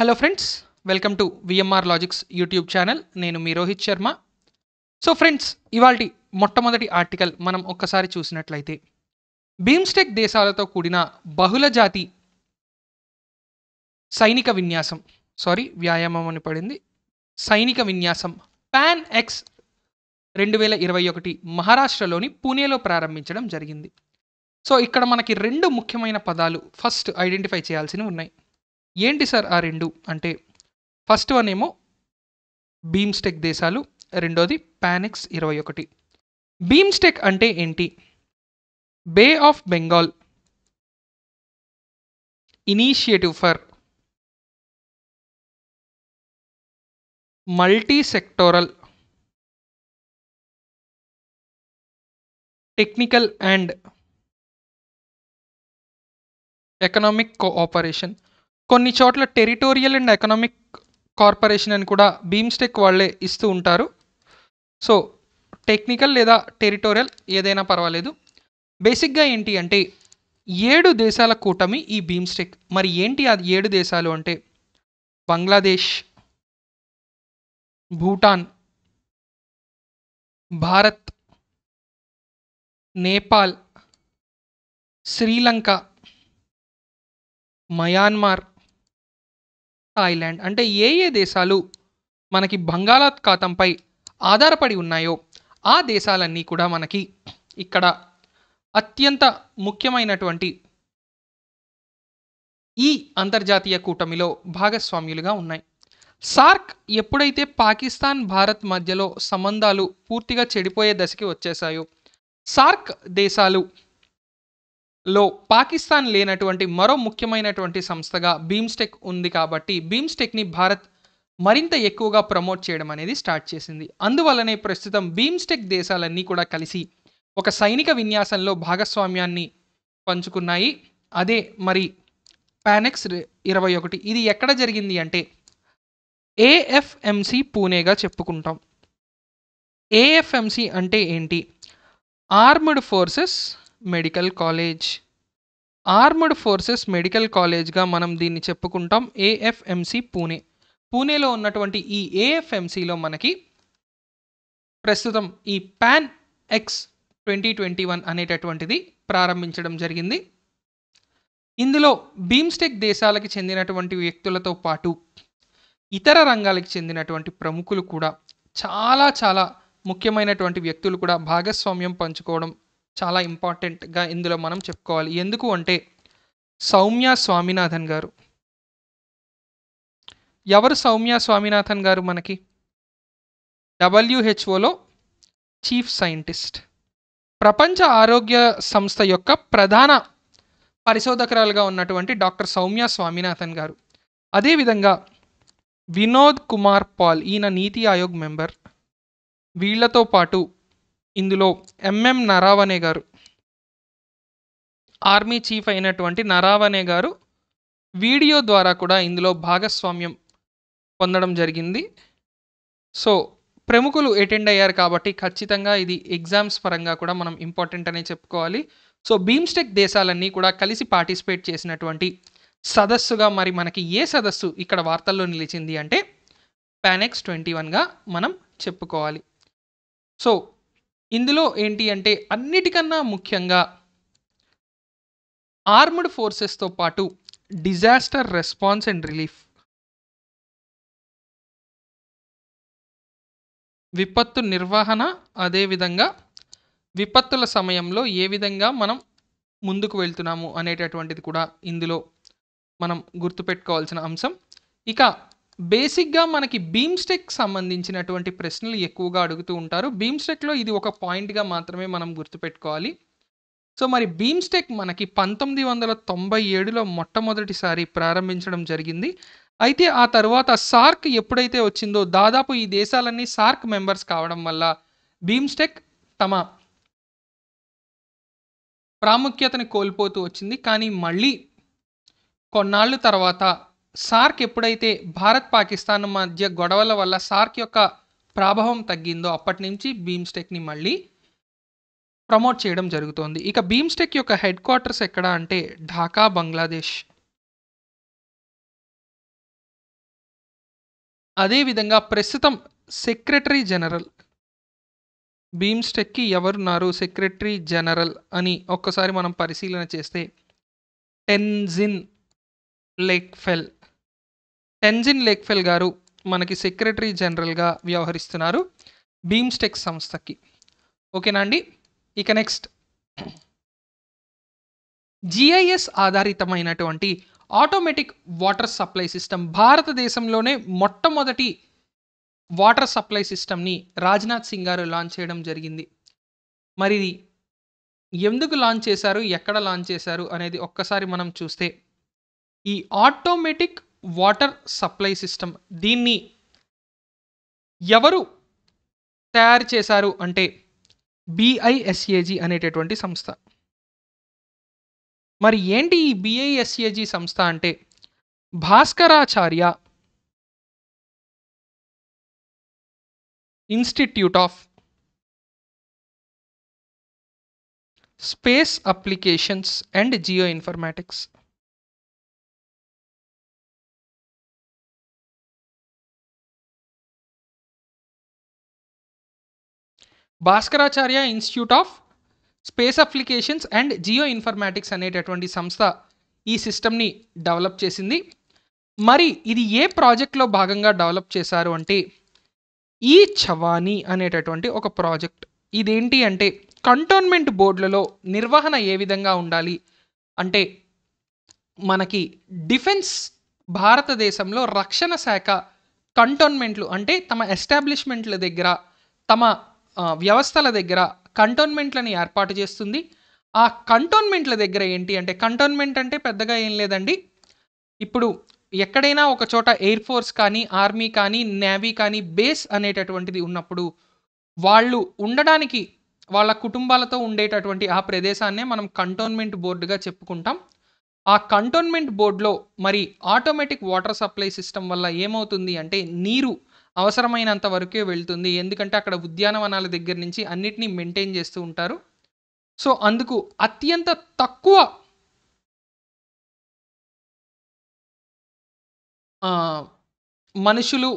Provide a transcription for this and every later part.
hello friends welcome to V M R logics YouTube channel నేను మీ Rohit Sharma so friends ఇవాళ మొట్టమొదటి ఆర్టికల్ మనం ఒక్కసారి చూసినట్లయితే బీమ్స్టెక్ దేశాలతో కూడిన బహుళ జాతి సైనిక విన్యాసం సారీ వ్యాయామం అని పడింది సైనిక విన్యాసం పాన్ ఎక్స్ రెండు వేల ఇరవై ఒకటి మహారాష్ట్రలోని పూణేలో ప్రారంభించడం జరిగింది సో ఇక్కడ మనకి రెండు ముఖ్యమైన పదాలు ఫస్ట్ ఐడెంటిఫై చేయాల్సినవి ఉన్నాయి ఏంటి సార్ ఆ రెండు అంటే ఫస్ట్ వన్ ఏమో బీమ్స్టెక్ దేశాలు రెండోది పానిక్స్ ఇరవై ఒకటి బీమ్స్టెక్ అంటే ఏంటి Bay of Bengal initiative for multi sectoral technical and economic cooperation కొన్ని చోట్ల టెరిటోరియల్ అండ్ ఎకనామిక్ కార్పొరేషన్ అని కూడా బీమ్స్టెక్ వాళ్ళే ఇస్తూ ఉంటారు సో టెక్నికల్ లేదా టెరిటోరియల్ ఏదైనా పర్వాలేదు బేసిక్గా ఏంటి అంటే ఏడు దేశాల కూటమి ఈ బీమ్స్టెక్ మరి ఏంటి అది ఏడు దేశాలు అంటే బంగ్లాదేశ్ భూటాన్ భారత్ నేపాల్ శ్రీలంక మయాన్మార్ థాయిలాండ్ అంటే ఏ ఏ దేశాలు మనకి బంగాళాఖాతంపై ఆధారపడి ఉన్నాయో ఆ దేశాలన్నీ కూడా మనకి ఇక్కడ అత్యంత ముఖ్యమైనటువంటి ఈ అంతర్జాతీయ కూటమిలో భాగస్వామ్యులుగా ఉన్నాయి సార్క్ ఎప్పుడైతే పాకిస్తాన్ భారత్ మధ్యలో సంబంధాలు పూర్తిగా చెడిపోయే దశకి వచ్చేసాయో సార్క్ దేశాలు లో పాకిస్తాన్ లేనటువంటి మరో ముఖ్యమైనటువంటి సంస్థగా బీమ్స్టెక్ ఉంది కాబట్టి బీమ్స్టెక్ని భారత్ మరింత ఎక్కువగా ప్రమోట్ చేయడం అనేది స్టార్ట్ చేసింది అందువల్లనే ప్రస్తుతం బీమ్స్టెక్ దేశాలన్నీ కూడా కలిసి ఒక సైనిక విన్యాసంలో భాగస్వామ్యాన్ని పంచుకున్నాయి అదే మరి పానెక్స్ ఇరవై ఒకటి ఇది ఎక్కడ జరిగింది అంటే ఏఎఫ్ఎంసి పూణేగా చెప్పుకుంటాం ఏఎఫ్ఎంసి అంటే ఏంటి armed forces medical college armed forces medical కాలేజ్గా మనం దీన్ని చెప్పుకుంటాం ఏఎఫ్ఎంసి పూణే పూణేలో ఉన్నటువంటి ఈ ఏఎఫ్ఎంసిలో మనకి ప్రస్తుతం ఈ pan X twenty twenty one అనేటటువంటిది ప్రారంభించడం జరిగింది ఇందులో బీమ్స్టెక్ దేశాలకు చెందినటువంటి వ్యక్తులతో పాటు ఇతర రంగాలకు చెందినటువంటి ప్రముఖులు కూడా చాలా చాలా ముఖ్యమైనటువంటి వ్యక్తులు కూడా భాగస్వామ్యం పంచుకోవడం చాలా ఇంపార్టెంట్గా ఇందులో మనం చెప్పుకోవాలి ఎందుకు అంటే సౌమ్య స్వామినాథన్ గారు ఎవరు సౌమ్య స్వామినాథన్ గారు మనకి డబ్ల్యూహెచ్ఓలో చీఫ్ సైంటిస్ట్ ప్రపంచ ఆరోగ్య సంస్థ యొక్క ప్రధాన పరిశోధకురాలుగా ఉన్నటువంటి డాక్టర్ సౌమ్య స్వామినాథన్ గారు అదేవిధంగా వినోద్ కుమార్ పాల్ ఈయన నీతి ఆయోగ్ మెంబర్ వీళ్లతో పాటు ఇందులో ఎంఎం నరావనే గారు ఆర్మీ చీఫ్ అయినటువంటి నరావనే గారు వీడియో ద్వారా కూడా ఇందులో భాగస్వామ్యం పొందడం జరిగింది సో ప్రముఖులు అటెండ్ అయ్యారు కాబట్టి ఖచ్చితంగా ఇది ఎగ్జామ్స్ పరంగా కూడా మనం ఇంపార్టెంట్ అనే చెప్పుకోవాలి సో బీమ్స్టెక్ దేశాలన్నీ కూడా కలిసి పార్టిసిపేట్ చేసినటువంటి సదస్సుగా మరి మనకి ఏ సదస్సు ఇక్కడ వార్తల్లో నిలిచింది అంటే పానెక్స్ ట్వంటీ వన్గా మనం చెప్పుకోవాలి సో ఇందులో ఏంటి అంటే అన్నిటికన్నా ముఖ్యంగా ఆర్మ్డ్ ఫోర్సెస్తో పాటు డిజాస్టర్ రెస్పాన్స్ అండ్ రిలీఫ్ విపత్తు నిర్వహణ అదేవిధంగా విపత్తుల సమయంలో ఏ విధంగా మనం ముందుకు వెళ్తున్నాము అనేటటువంటిది కూడా ఇందులో మనం గుర్తుపెట్టుకోవాల్సిన అంశం ఇక బేసిక్గా మనకి బీమ్స్టెక్ సంబంధించినటువంటి ప్రశ్నలు ఎక్కువగా అడుగుతూ ఉంటారు బీమ్స్టెక్లో ఇది ఒక పాయింట్గా మాత్రమే మనం గుర్తుపెట్టుకోవాలి సో మరి బీమ్స్టెక్ మనకి పంతొమ్మిది వందల తొంభై ఏడులో మొట్టమొదటిసారి ప్రారంభించడం జరిగింది అయితే ఆ తర్వాత సార్క్ ఎప్పుడైతే వచ్చిందో దాదాపు ఈ దేశాలన్నీ సార్క్ మెంబర్స్ కావడం వల్ల బీమ్స్టెక్ తమ ప్రాముఖ్యతని కోల్పోతూ వచ్చింది కానీ మళ్ళీ కొన్నాళ్ళు తర్వాత సార్క్ ఎప్పుడైతే భారత్ పాకిస్తాన్ మధ్య గొడవల వల్ల సార్క్ యొక్క ప్రాభవం తగ్గిందో అప్పటి నుంచి బీమ్స్టెక్ని మళ్ళీ ప్రమోట్ చేయడం జరుగుతోంది ఇక బీమ్స్టెక్ యొక్క హెడ్ క్వార్టర్స్ ఎక్కడ అంటే ఢాకా బంగ్లాదేశ్ అదేవిధంగా ప్రస్తుతం సెక్రటరీ జనరల్ బీమ్స్టెక్కి ఎవరున్నారు సెక్రటరీ జనరల్ అని ఒక్కసారి మనం పరిశీలన చేస్తే టెన్జిన్ లేక్ఫెల్ టెన్జిన్ లేక్ఫెల్ గారు మనకి సెక్రటరీ జనరల్గా వ్యవహరిస్తున్నారు బీమ్స్టెక్ సంస్థకి ఓకేనా అండి ఇక నెక్స్ట్ జిఐఎస్ ఆధారితమైనటువంటి ఆటోమేటిక్ వాటర్ సప్లై సిస్టమ్ భారతదేశంలోనే మొట్టమొదటి వాటర్ సప్లై సిస్టమ్ని రాజ్నాథ్ సింగ్ గారు లాంచ్ చేయడం జరిగింది మరి ఎందుకు లాంచ్ చేశారు ఎక్కడ లాంచ్ చేశారు అనేది ఒక్కసారి మనం చూస్తే ఈ ఆటోమేటిక్ వాటర్ సప్లై సిస్టమ్ దీన్ని ఎవరు తయారు చేశారు అంటే బిఐఎస్ఏజీ అనేటటువంటి సంస్థ మరి ఏంటి ఈ బిఐఎస్ఏజీ సంస్థ అంటే Bhaskaracharya institute of space applications and geo informatics Bhaskaracharya institute of space applications and geo informatics అనేటటువంటి సంస్థ ఈ సిస్టమ్ని డెవలప్ చేసింది మరి ఇది ఏ ప్రాజెక్ట్లో భాగంగా డెవలప్ చేశారు అంటే ఈ చవాని అనేటటువంటి ఒక ప్రాజెక్ట్ ఇదేంటి అంటే కంటోన్మెంట్ బోర్డులలో నిర్వహణ ఏ విధంగా ఉండాలి అంటే మనకి డిఫెన్స్ భారతదేశంలో రక్షణ శాఖ కంటోన్మెంట్లు అంటే తమ ఎస్టాబ్లిష్మెంట్ల దగ్గర తమ వ్యవస్థల దగ్గర కంటోన్మెంట్లను ఏర్పాటు చేస్తుంది ఆ కంటోన్మెంట్ల దగ్గర ఏంటి అంటే కంటోన్మెంట్ అంటే పెద్దగా ఏం లేదండి ఇప్పుడు ఎక్కడైనా ఒక చోట ఎయిర్ ఫోర్స్ కానీ ఆర్మీ కానీ నేవీ కానీ బేస్ అనేటటువంటిది ఉన్నప్పుడు వాళ్ళు ఉండడానికి వాళ్ళ కుటుంబాలతో ఉండేటటువంటి ఆ ప్రదేశాన్నే మనం కంటోన్మెంట్ బోర్డుగా చెప్పుకుంటాం ఆ కంటోన్మెంట్ బోర్డులో మరి ఆటోమేటిక్ వాటర్ సప్లై సిస్టమ్ వల్ల ఏమవుతుంది అంటే నీరు అవసరమైనంత వరకే వెళ్తుంది ఎందుకంటే అక్కడ ఉద్యానవనాల దగ్గర నుంచి అన్నిటినీ మెయింటైన్ చేస్తూ ఉంటారు సో అందుకు అత్యంత తక్కువ మనుషులు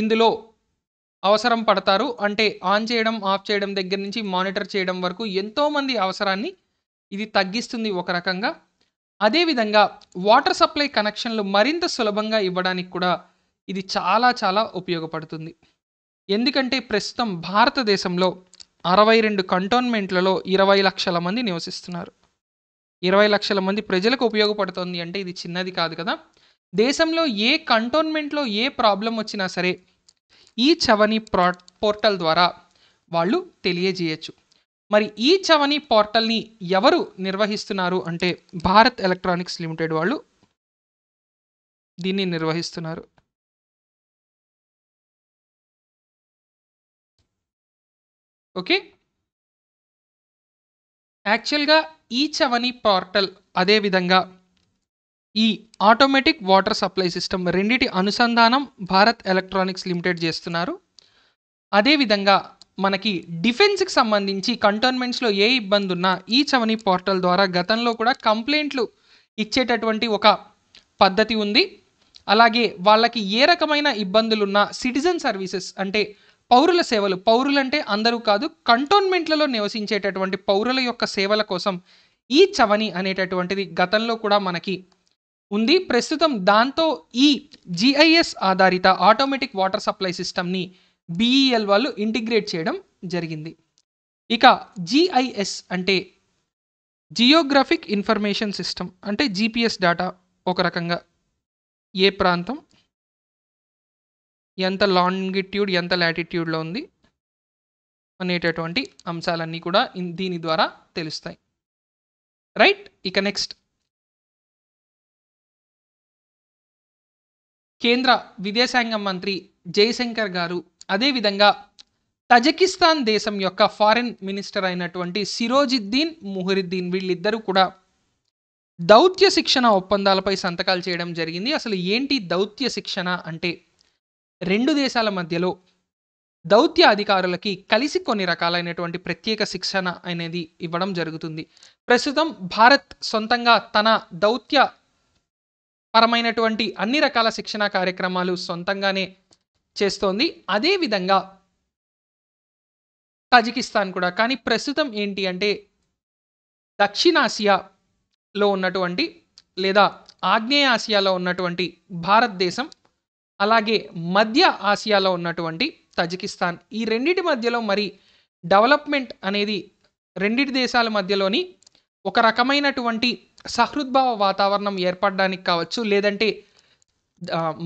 ఇందులో అవసరం పడతారు అంటే ఆన్ చేయడం ఆఫ్ చేయడం దగ్గర నుంచి మానిటర్ చేయడం వరకు ఎంతోమంది అవసరాన్ని ఇది తగ్గిస్తుంది ఒక రకంగా అదేవిధంగా వాటర్ సప్లై కనెక్షన్లు మరింత సులభంగా ఇవ్వడానికి కూడా ఇది చాలా చాలా ఉపయోగపడుతుంది ఎందుకంటే ప్రస్తుతం భారతదేశంలో అరవై రెండు కంటోన్మెంట్లలో ఇరవై లక్షల మంది నివసిస్తున్నారు ఇరవై లక్షల మంది ప్రజలకు ఉపయోగపడుతుంది అంటే ఇది చిన్నది కాదు కదా దేశంలో ఏ కంటోన్మెంట్లో ఏ ప్రాబ్లం వచ్చినా సరే ఈ చవని ప్రా పోర్టల్ ద్వారా వాళ్ళు తెలియజేయచ్చు మరి ఈ చవని పోర్టల్ని ఎవరు నిర్వహిస్తున్నారు అంటే భారత్ ఎలక్ట్రానిక్స్ లిమిటెడ్ వాళ్ళు దీన్ని నిర్వహిస్తున్నారు ఓకే యాక్చువల్గా ఈ చవని పోర్టల్ అదేవిధంగా ఈ ఆటోమేటిక్ వాటర్ సప్లై సిస్టమ్ రెండిటి అనుసంధానం భారత్ ఎలక్ట్రానిక్స్ లిమిటెడ్ చేస్తున్నారు అదేవిధంగా మనకి డిఫెన్స్కి సంబంధించి కంటోన్మెంట్స్లో ఏ ఇబ్బంది ఉన్నా ఈ చవని పోర్టల్ ద్వారా గతంలో కూడా కంప్లైంట్లు ఇచ్చేటటువంటి ఒక పద్ధతి ఉంది అలాగే వాళ్ళకి ఏ రకమైన ఇబ్బందులున్నా సిటిజన్ సర్వీసెస్ అంటే పౌరుల సేవలు పౌరులంటే అందరూ కాదు కంటోన్మెంట్లలో నివసించేటటువంటి పౌరుల యొక్క సేవల కోసం ఈ చవని అనేటటువంటిది గతంలో కూడా మనకి ఉంది ప్రస్తుతం దాంతో ఈ జిఐఎస్ ఆధారిత ఆటోమేటిక్ వాటర్ సప్లై సిస్టమ్ని బీఈఎల్ వాళ్ళు ఇంటిగ్రేట్ చేయడం జరిగింది ఇక జిఐఎస్ అంటే జియోగ్రఫిక్ ఇన్ఫర్మేషన్ సిస్టమ్ అంటే జిపిఎస్ డేటా ఒక రకంగా ఏ ప్రాంతం ఎంత లాంగిట్యూడ్ ఎంత లాటిట్యూడ్లో ఉంది అనేటటువంటి అంశాలన్నీ కూడా దీని ద్వారా తెలుస్తాయి రైట్ ఇక నెక్స్ట్ కేంద్ర విదేశాంగ మంత్రి జయశంకర్ గారు అదేవిధంగా తజకిస్తాన్ దేశం యొక్క ఫారిన్ మినిస్టర్ అయినటువంటి సిరోజిద్దీన్ ముహరిద్దీన్ వీళ్ళిద్దరూ కూడా దౌత్య శిక్షణ ఒప్పందాలపై సంతకాలు చేయడం జరిగింది అసలు ఏంటి దౌత్య శిక్షణ అంటే రెండు దేశాల మధ్యలో దౌత్య అధికారులకి కలిసి కొన్ని రకాలైనటువంటి ప్రత్యేక శిక్షణ అనేది ఇవ్వడం జరుగుతుంది ప్రస్తుతం భారత్ సొంతంగా తన దౌత్య పరమైనటువంటి అన్ని రకాల శిక్షణ కార్యక్రమాలు సొంతంగానే చేస్తోంది అదేవిధంగా తజికిస్తాన్ కూడా కానీ ప్రస్తుతం ఏంటి అంటే దక్షిణాసియాలో ఉన్నటువంటి లేదా ఆగ్నేయాసియాలో ఉన్నటువంటి భారతదేశం అలాగే మధ్య ఆసియాలో ఉన్నటువంటి తజికిస్తాన్ ఈ రెండింటి మధ్యలో మరి డెవలప్మెంట్ అనేది రెండింటి దేశాల మధ్యలోని ఒక రకమైనటువంటి సహృద్భావ వాతావరణం ఏర్పడడానికి కావచ్చు లేదంటే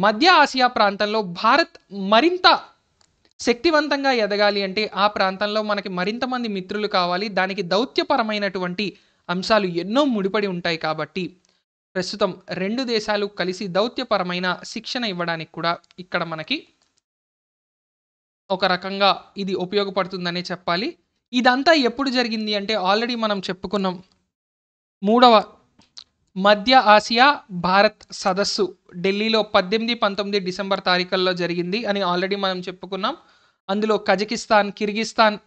మధ్య ఆసియా ప్రాంతంలో భారత్ మరింత శక్తివంతంగా ఎదగాలి అంటే ఆ ప్రాంతంలో మనకి మరింత మంది మిత్రులు కావాలి దానికి దౌత్యపరమైనటువంటి అంశాలు ఎన్నో ముడిపడి ఉంటాయి కాబట్టి ప్రస్తుతం రెండు దేశాలు కలిసి దౌత్యపరమైన శిక్షణ ఇవ్వడానికి కూడా ఇక్కడ మనకి ఒక రకంగా ఇది ఉపయోగపడుతుందనే చెప్పాలి ఇదంతా ఎప్పుడు జరిగింది అంటే ఆల్రెడీ మనం చెప్పుకున్నాం మూడవ మధ్య ఆసియా భారత్ సదస్సు ఢిల్లీలో పద్దెనిమిది పంతొమ్మిది డిసెంబర్ తారీఖుల్లో జరిగింది అని ఆల్రెడీ మనం చెప్పుకున్నాం అందులో కజకిస్తాన్ కిర్గిస్తాన్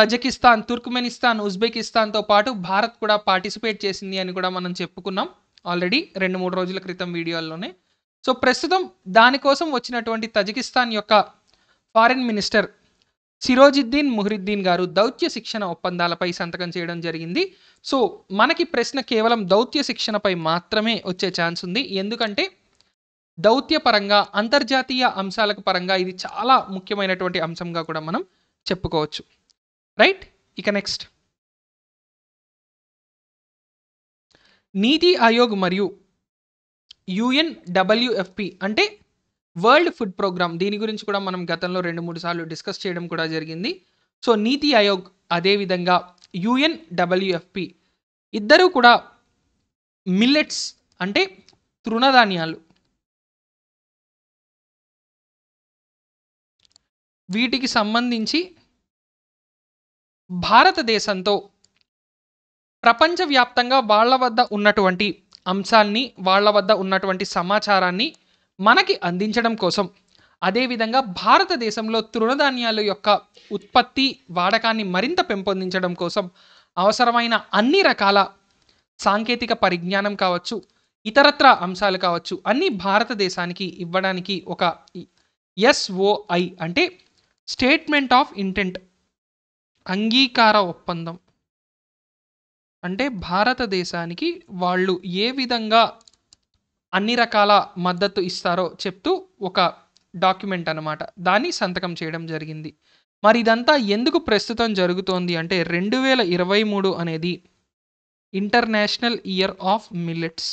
తజకిస్తాన్ తుర్క్మెనిస్తాన్ ఉజ్బెకిస్తాన్తో పాటు భారత్ కూడా పార్టిసిపేట్ చేసింది అని కూడా మనం చెప్పుకున్నాం ఆల్రెడీ రెండు మూడు రోజుల క్రితం వీడియోల్లోనే సో ప్రస్తుతం దానికోసం వచ్చినటువంటి తజికిస్తాన్ యొక్క ఫారిన్ మినిస్టర్ సిరోజిద్దీన్ ముహరిద్దీన్ గారు దౌత్య శిక్షణ ఒప్పందాలపై సంతకం చేయడం జరిగింది సో మనకి ప్రశ్న కేవలం దౌత్య శిక్షణపై మాత్రమే వచ్చే ఛాన్స్ ఉంది ఎందుకంటే దౌత్యపరంగా అంతర్జాతీయ అంశాలకు పరంగా ఇది చాలా ముఖ్యమైనటువంటి అంశంగా కూడా మనం చెప్పుకోవచ్చు రైట్ ఇక నెక్స్ట్ నీతి ఆయోగ్ మరియు యుఎన్ డబ్ల్యూఎఫ్పి అంటే వరల్డ్ ఫుడ్ ప్రోగ్రామ్ దీని గురించి కూడా మనం గతంలో రెండు మూడు సార్లు డిస్కస్ చేయడం కూడా జరిగింది సో నీతి ఆయోగ్ అదేవిధంగా యుఎన్ డబ్ల్యూఎఫ్పి ఇద్దరూ కూడా మిల్లెట్స్ అంటే తృణధాన్యాలు వీటికి సంబంధించి భారతదేశంతో ప్రపంచవ్యాప్తంగా వాళ్ళ వద్ద ఉన్నటువంటి అంశాన్ని వాళ్ళ వద్ద ఉన్నటువంటి సమాచారాన్ని మనకి అందించడం కోసం అదేవిధంగా భారతదేశంలో తృణధాన్యాల యొక్క ఉత్పత్తి వాడకాన్ని మరింత పెంపొందించడం కోసం అవసరమైన అన్ని రకాల సాంకేతిక పరిజ్ఞానం కావచ్చు ఇతరత్ర అంశాలు కావచ్చు అన్ని భారతదేశానికి ఇవ్వడానికి ఒక ఎస్ఓఐ అంటే స్టేట్మెంట్ ఆఫ్ ఇంటెంట్ అంగీకార ఒప్పందం అంటే భారతదేశానికి వాళ్ళు ఏ విధంగా అన్ని రకాల మద్దతు ఇస్తారో చెప్తూ ఒక డాక్యుమెంట్ అనమాట దాన్ని సంతకం చేయడం జరిగింది మరి ఇదంతా ఎందుకు ప్రస్తుతం జరుగుతోంది అంటే రెండు వేల ఇరవై మూడు అనేది international year of millets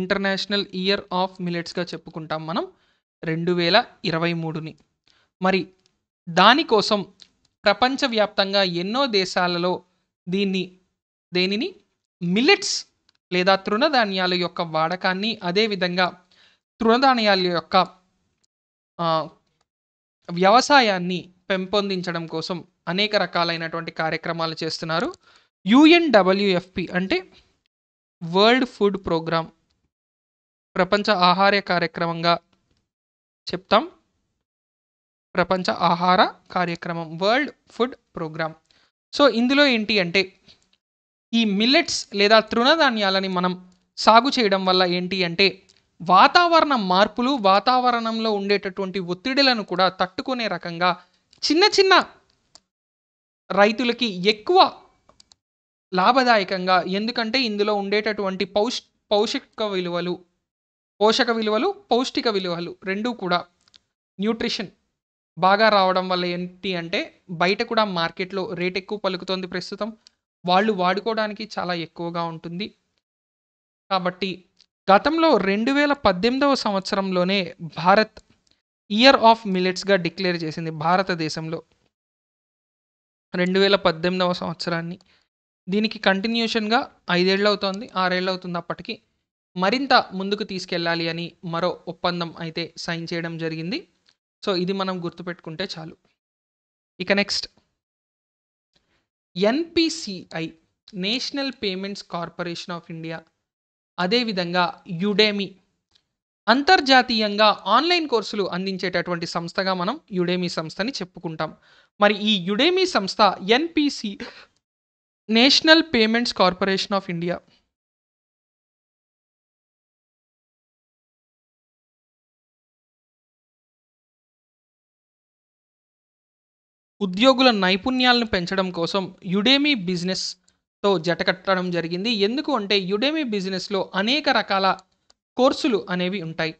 international year of మిలెట్స్గా చెప్పుకుంటాం మనం రెండు వేల ఇరవై మూడుని మరి దానికోసం ప్రపంచవ్యాప్తంగా ఎన్నో దేశాలలో దీన్ని దేనిని మిల్లెట్స్ లేదా తృణధాన్యాల యొక్క వాడకాన్ని అదేవిధంగా తృణధాన్యాల యొక్క వ్యవసాయాన్ని పెంపొందించడం కోసం అనేక రకాలైనటువంటి కార్యక్రమాలు చేస్తున్నారు యుఎన్డబ్ల్యూఎఫ్పి అంటే వరల్డ్ ఫుడ్ ప్రోగ్రామ్ ప్రపంచ ఆహార కార్యక్రమంగా చెప్తాం ప్రపంచ ఆహార కార్యక్రమం వరల్డ్ ఫుడ్ ప్రోగ్రామ్ సో ఇందులో ఏంటి అంటే ఈ మిల్లెట్స్ లేదా తృణధాన్యాలని మనం సాగు చేయడం వల్ల ఏంటి అంటే వాతావరణ మార్పులు వాతావరణంలో ఉండేటటువంటి ఒత్తిడిలను కూడా తట్టుకునే రకంగా చిన్న చిన్న రైతులకి ఎక్కువ లాభదాయకంగా ఎందుకంటే ఇందులో ఉండేటటువంటి పౌష్ పౌషిక విలువలు పోషక విలువలు పౌష్టిక విలువలు రెండూ కూడా న్యూట్రిషన్ బాగా రావడం వల్ల ఏంటి అంటే బయట కూడా మార్కెట్లో రేట్ ఎక్కువ పలుకుతుంది ప్రస్తుతం వాళ్ళు వాడుకోవడానికి చాలా ఎక్కువగా ఉంటుంది కాబట్టి గతంలో రెండు వేల పద్దెనిమిదవ సంవత్సరంలోనే భారత్ ఇయర్ ఆఫ్ మిలెట్స్గా డిక్లేర్ చేసింది భారతదేశంలో రెండు వేల పద్దెనిమిదవ సంవత్సరాన్ని దీనికి కంటిన్యూషన్గా ఐదేళ్ళు అవుతోంది ఆరేళ్ళు అవుతుంది అప్పటికి మరింత ముందుకు తీసుకెళ్ళాలి అని మరో ఒప్పందం అయితే సైన్ చేయడం జరిగింది సో ఇది మనం గుర్తుపెట్టుకుంటే చాలు ఇక next N P C I national payments corporation of India అదేవిధంగా యుడేమి అంతర్జాతీయంగా ఆన్లైన్ కోర్సులు అందించేటటువంటి సంస్థగా మనం యుడేమి సంస్థని చెప్పుకుంటాం మరి ఈ యుడేమి సంస్థ N P C national payments corporation of India ఉద్యోగుల నైపుణ్యాలను పెంచడం కోసం యుడేమీ బిజినెస్తో జటకట్టడం జరిగింది ఎందుకు అంటే యుడేమీ బిజినెస్లో అనేక రకాల కోర్సులు అనేవి ఉంటాయి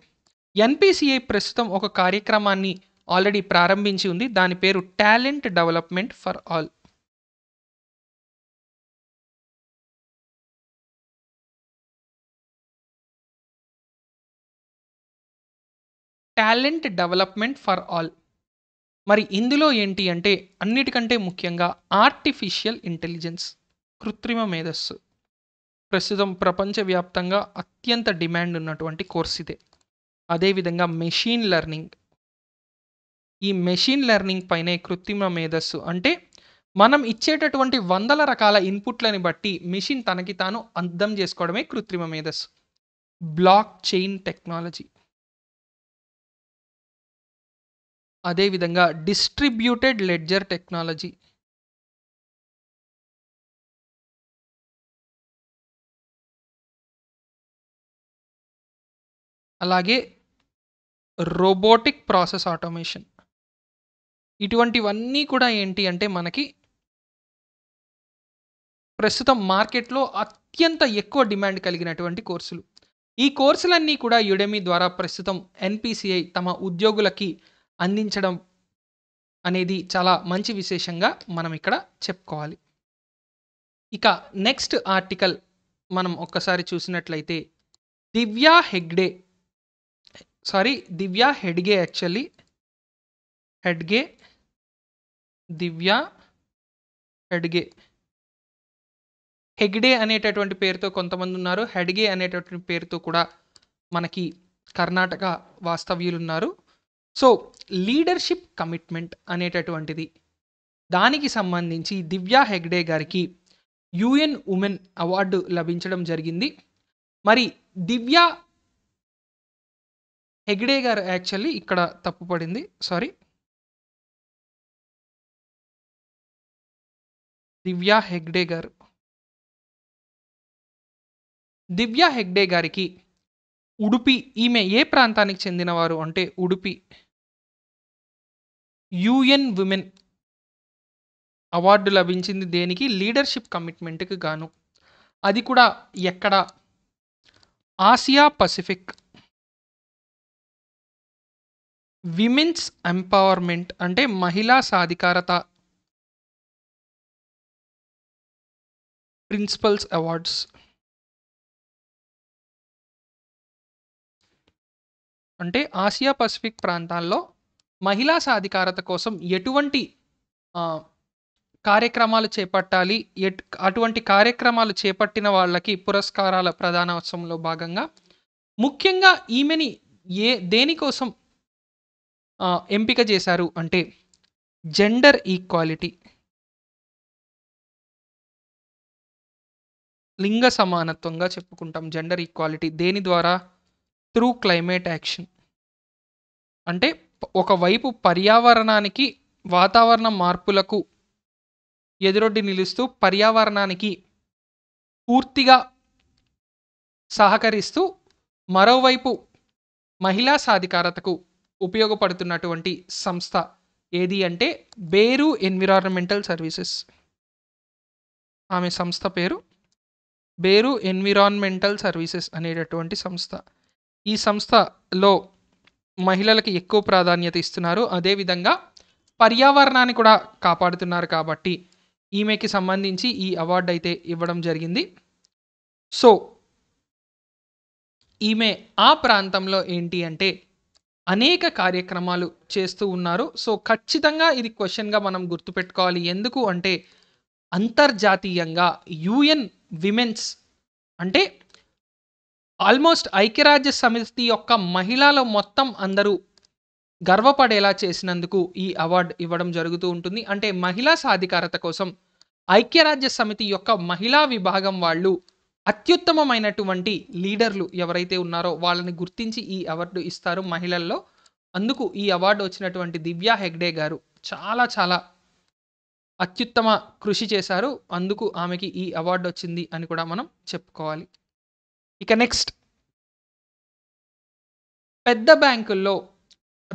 ఎన్పిసిఐ ప్రస్తుతం ఒక కార్యక్రమాన్ని ఆల్రెడీ ప్రారంభించి ఉంది దాని పేరు talent development for all talent development for all మరి ఇందులో ఏంటి అంటే అన్నిటికంటే ముఖ్యంగా ఆర్టిఫిషియల్ ఇంటెలిజెన్స్ కృత్రిమ మేధస్సు ప్రస్తుతం ప్రపంచవ్యాప్తంగా అత్యంత డిమాండ్ ఉన్నటువంటి కోర్స్ ఇదే అదేవిధంగా మెషిన్ లెర్నింగ్ ఈ మెషిన్ లెర్నింగ్ పైనే కృత్రిమ మేధస్సు అంటే మనం ఇచ్చేటటువంటి వందల రకాల ఇన్పుట్లని బట్టి మెషిన్ తనకి తాను అర్థం చేసుకోవడమే కృత్రిమ మేధస్సు బ్లాక్ చైన్ టెక్నాలజీ అదేవిధంగా డిస్ట్రిబ్యూటెడ్ లెడ్జర్ టెక్నాలజీ అలాగే రోబోటిక్ ప్రాసెస్ ఆటోమేషన్ ఇటువంటివన్నీ కూడా ఏంటి అంటే మనకి ప్రస్తుతం మార్కెట్లో అత్యంత ఎక్కువ డిమాండ్ కలిగినటువంటి కోర్సులు ఈ కోర్సులన్నీ కూడా యుడెమీ ద్వారా ప్రస్తుతం ఎన్పిసిఐ తమ ఉద్యోగులకి అందించడం అనేది చాలా మంచి విశేషంగా మనం ఇక్కడ చెప్పుకోవాలి ఇక నెక్స్ట్ ఆర్టికల్ మనం ఒక్కసారి చూసినట్లయితే దివ్యా హెగ్డే సారీ దివ్యా హెడ్గే యాక్చువల్లీ హెడ్గే దివ్యా హెడ్గే హెగ్డే అనేటటువంటి పేరుతో కొంతమంది ఉన్నారు హెడ్గే అనేటటువంటి పేరుతో కూడా మనకి కర్ణాటక ఉన్నారు సో లీడర్షిప్ కమిట్మెంట్ అనేటటువంటిది దానికి సంబంధించి దివ్యా హెగ్డే గారికి యుఎన్ ఉమెన్ అవార్డు లభించడం జరిగింది మరి దివ్యా హెగ్డే గారు యాక్చువల్లీ ఇక్కడ తప్పుపడింది సారీ దివ్యా హెగ్డే గారు దివ్యా హెగ్డే గారికి ఉడుపి ఈమె ఏ ప్రాంతానికి చెందినవారు అంటే ఉడుపి యుఎన్ విమెన్ అవార్డు లభించింది దేనికి లీడర్షిప్ కమిట్మెంట్కి గాను అది కూడా ఎక్కడ ఆసియా పసిఫిక్ విమెన్స్ ఎంపవర్మెంట్ అంటే మహిళా సాధికారత ప్రిన్సిపల్స్ అవార్డ్స్ అంటే ఆసియా పసిఫిక్ ప్రాంతాల్లో మహిళా సాధికారత కోసం ఎటువంటి కార్యక్రమాలు చేపట్టాలి ఎట్ అటువంటి కార్యక్రమాలు చేపట్టిన వాళ్ళకి పురస్కారాల ప్రధానోత్సవంలో భాగంగా ముఖ్యంగా ఈమెని ఏ దేనికోసం ఎంపిక చేశారు అంటే జెండర్ ఈక్వాలిటీ లింగ సమానత్వంగా చెప్పుకుంటాం జెండర్ ఈక్వాలిటీ దేని ద్వారా త్రూ క్లైమేట్ యాక్షన్ అంటే ఒకవైపు పర్యావరణానికి వాతావరణ మార్పులకు ఎదురొడ్డి నిలుస్తూ పర్యావరణానికి పూర్తిగా సహకరిస్తూ మరోవైపు మహిళా సాధికారతకు ఉపయోగపడుతున్నటువంటి సంస్థ ఏది అంటే బేరు ఎన్విరాన్మెంటల్ సర్వీసెస్ ఆమె సంస్థ పేరు బేరు ఎన్విరాన్మెంటల్ సర్వీసెస్ అనేటటువంటి సంస్థ ఈ సంస్థలో మహిళలకి ఎక్కువ ప్రాధాన్యత ఇస్తున్నారు అదేవిధంగా పర్యావరణాన్ని కూడా కాపాడుతున్నారు కాబట్టి ఈమెకి సంబంధించి ఈ అవార్డు అయితే ఇవ్వడం జరిగింది సో ఈమె ఆ ప్రాంతంలో ఏంటి అంటే అనేక కార్యక్రమాలు చేస్తూ ఉన్నారు సో ఖచ్చితంగా ఇది క్వశ్చన్గా మనం గుర్తుపెట్టుకోవాలి ఎందుకు అంటే అంతర్జాతీయంగా యుఎన్ విమెన్స్ అంటే ఆల్మోస్ట్ ఐక్యరాజ్య సమితి యొక్క మహిళల మొత్తం అందరూ గర్వపడేలా చేసినందుకు ఈ అవార్డు ఇవ్వడం జరుగుతూ ఉంటుంది అంటే మహిళా సాధికారత కోసం ఐక్యరాజ్య సమితి యొక్క మహిళా విభాగం వాళ్ళు అత్యుత్తమమైనటువంటి లీడర్లు ఎవరైతే ఉన్నారో వాళ్ళని గుర్తించి ఈ అవార్డు ఇస్తారు మహిళల్లో అందుకు ఈ అవార్డు వచ్చినటువంటి దివ్యా హెగ్డే గారు చాలా చాలా అత్యుత్తమ కృషి చేశారు అందుకు ఆమెకి ఈ అవార్డు వచ్చింది అని కూడా మనం చెప్పుకోవాలి ఇక నెక్స్ట్ పెద్ద బ్యాంకుల్లో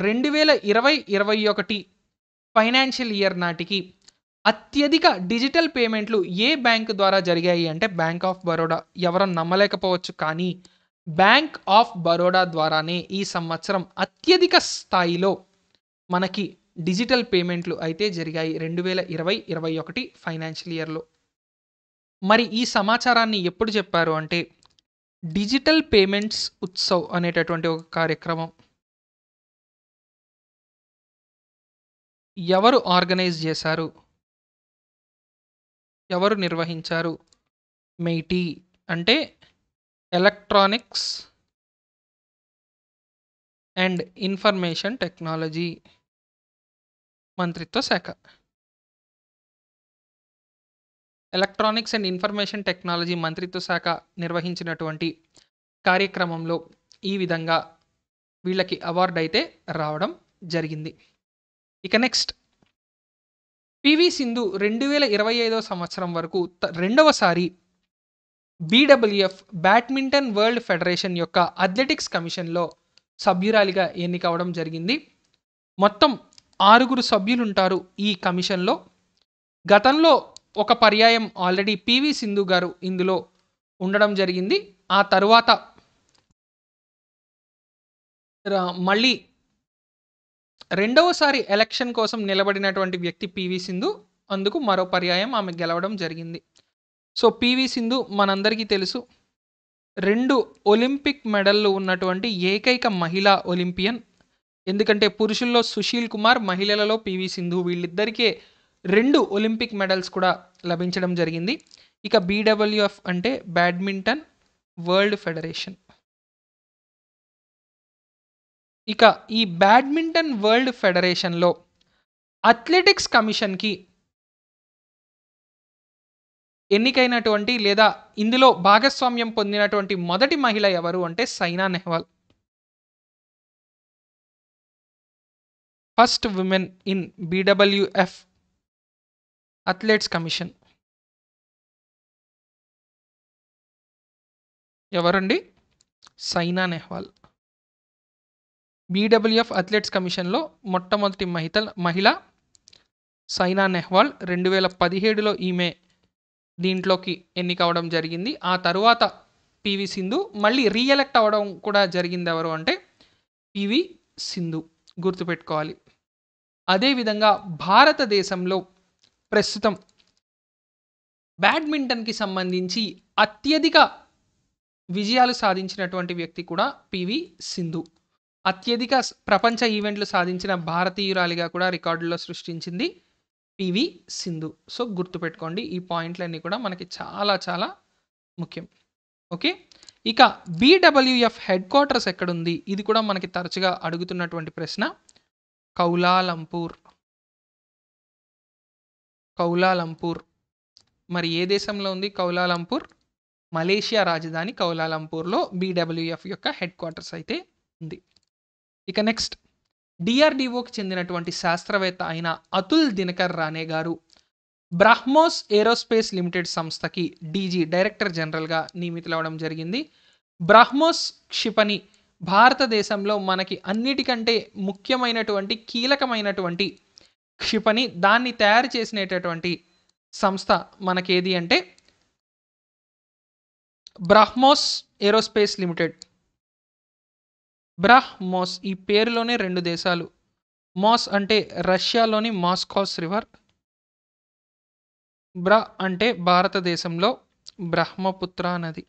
రెండు వేల ఇరవై ఇరవై ఒకటి ఫైనాన్షియల్ ఇయర్ నాటికి అత్యధిక డిజిటల్ పేమెంట్లు ఏ బ్యాంకు ద్వారా జరిగాయి అంటే బ్యాంక్ ఆఫ్ బరోడా ఎవరు నమ్మలేకపోవచ్చు కానీ బ్యాంక్ ఆఫ్ బరోడా ద్వారానే ఈ సంవత్సరం అత్యధిక స్థాయిలో మనకి డిజిటల్ పేమెంట్లు అయితే జరిగాయి రెండు వేల ఇరవై ఇరవై ఒకటి ఫైనాన్షియల్ ఇయర్లో మరి ఈ సమాచారాన్ని ఎప్పుడు చెప్పారు అంటే డిజిటల్ పేమెంట్స్ ఉత్సవ్ అనేటటువంటి ఒక కార్యక్రమం ఎవరు ఆర్గనైజ్ చేశారు ఎవరు నిర్వహించారు మెయిటీ అంటే ఎలక్ట్రానిక్స్ అండ్ ఇన్ఫర్మేషన్ టెక్నాలజీ మంత్రిత్వ శాఖ ఎలక్ట్రానిక్స్ అండ్ ఇన్ఫర్మేషన్ టెక్నాలజీ మంత్రిత్వ శాఖ నిర్వహించినటువంటి కార్యక్రమంలో ఈ విధంగా వీళ్ళకి అవార్డు అయితే రావడం జరిగింది ఇక నెక్స్ట్ పివి సింధు రెండు వేల ఇరవై ఐదో సంవత్సరం వరకు రెండవసారి బీడబ్ల్యూఎఫ్ బ్యాడ్మింటన్ వరల్డ్ ఫెడరేషన్ యొక్క అథ్లెటిక్స్ కమిషన్లో సభ్యురాలిగా ఎన్నికవడం జరిగింది మొత్తం ఆరుగురు సభ్యులుంటారు ఈ కమిషన్లో గతంలో ఒక పర్యాయం ఆల్రెడీ పివి సింధు గారు ఇందులో ఉండడం జరిగింది ఆ తరువాత మళ్ళీ రెండవసారి ఎలక్షన్ కోసం నిలబడినటువంటి వ్యక్తి పివి సింధు అందుకు మరో పర్యాయం ఆమె గెలవడం జరిగింది సో పివి సింధు మనందరికీ తెలుసు రెండు ఒలింపిక్ మెడల్లు ఉన్నటువంటి ఏకైక మహిళా ఒలింపియన్ ఎందుకంటే పురుషుల్లో సుశీల్ కుమార్ మహిళలలో పివి సింధు వీళ్ళిద్దరికే రెండు ఒలింపిక్ మెడల్స్ కూడా లభించడం జరిగింది ఇక బీడబ్ల్యూఎఫ్ అంటే బ్యాడ్మింటన్ వరల్డ్ ఫెడరేషన్ ఇక ఈ బ్యాడ్మింటన్ వరల్డ్ ఫెడరేషన్లో అథ్లెటిక్స్ కమిషన్కి ఎన్నికైనటువంటి లేదా ఇందులో భాగస్వామ్యం పొందినటువంటి మొదటి మహిళ ఎవరు అంటే Saina Nehwal first women in B W F athletes commission ఎవరండి సైనా నెహ్వాల్ బీడబ్ల్యూఎఫ్ అథ్లెట్స్ కమిషన్లో మొట్టమొదటి మహిత మహిళ సైనా నెహ్వాల్ రెండు వేల పదిహేడులో ఈమె దీంట్లోకి ఎన్నిక అవడం జరిగింది ఆ తరువాత పివి సింధు మళ్ళీ రీఎలెక్ట్ అవ్వడం కూడా జరిగింది ఎవరు అంటే పివి సింధు గుర్తుపెట్టుకోవాలి అదేవిధంగా భారతదేశంలో ప్రస్తుతం బ్యాడ్మింటన్కి సంబంధించి అత్యధిక విజయాలు సాధించినటువంటి వ్యక్తి కూడా పివి సింధు అత్యధిక ప్రపంచ ఈవెంట్లు సాధించిన భారతీయురాలిగా కూడా రికార్డుల్లో సృష్టించింది పివి సింధు సో గుర్తుపెట్టుకోండి ఈ పాయింట్లన్నీ కూడా మనకి చాలా చాలా ముఖ్యం ఓకే ఇక బీడబ్ల్యూఎఫ్ హెడ్ క్వార్టర్స్ ఎక్కడుంది ఇది కూడా మనకి తరచుగా అడుగుతున్నటువంటి ప్రశ్న కౌలాలంపూర్ కౌలాలంపూర్ మరి ఏ దేశంలో ఉంది కౌలాలంపూర్ మలేషియా రాజధాని కౌలాలంపూర్లో బీడబ్ల్యూఎఫ్ యొక్క హెడ్ క్వార్టర్స్ అయితే ఉంది ఇక నెక్స్ట్ డిఆర్డిఓకి చెందినటువంటి శాస్త్రవేత్త అయిన అతుల్ దినకర్ రాణే గారు బ్రాహ్మోస్ ఏరోస్పేస్ లిమిటెడ్ సంస్థకి డీజీ డైరెక్టర్ జనరల్గా నియమితులవడం జరిగింది బ్రాహ్మోస్ క్షిపణి భారతదేశంలో మనకి అన్నిటికంటే ముఖ్యమైనటువంటి కీలకమైనటువంటి క్షిపణి దాన్ని తయారు చేసినటువంటి సంస్థ మనకేది అంటే బ్రహ్మోస్ ఏరోస్పేస్ లిమిటెడ్ బ్రహ్మోస్ ఈ పేరులోనే రెండు దేశాలు మాస్ అంటే రష్యాలోని మాస్కోస్ రివర్ బ్ర అంటే భారతదేశంలో బ్రహ్మపుత్ర నది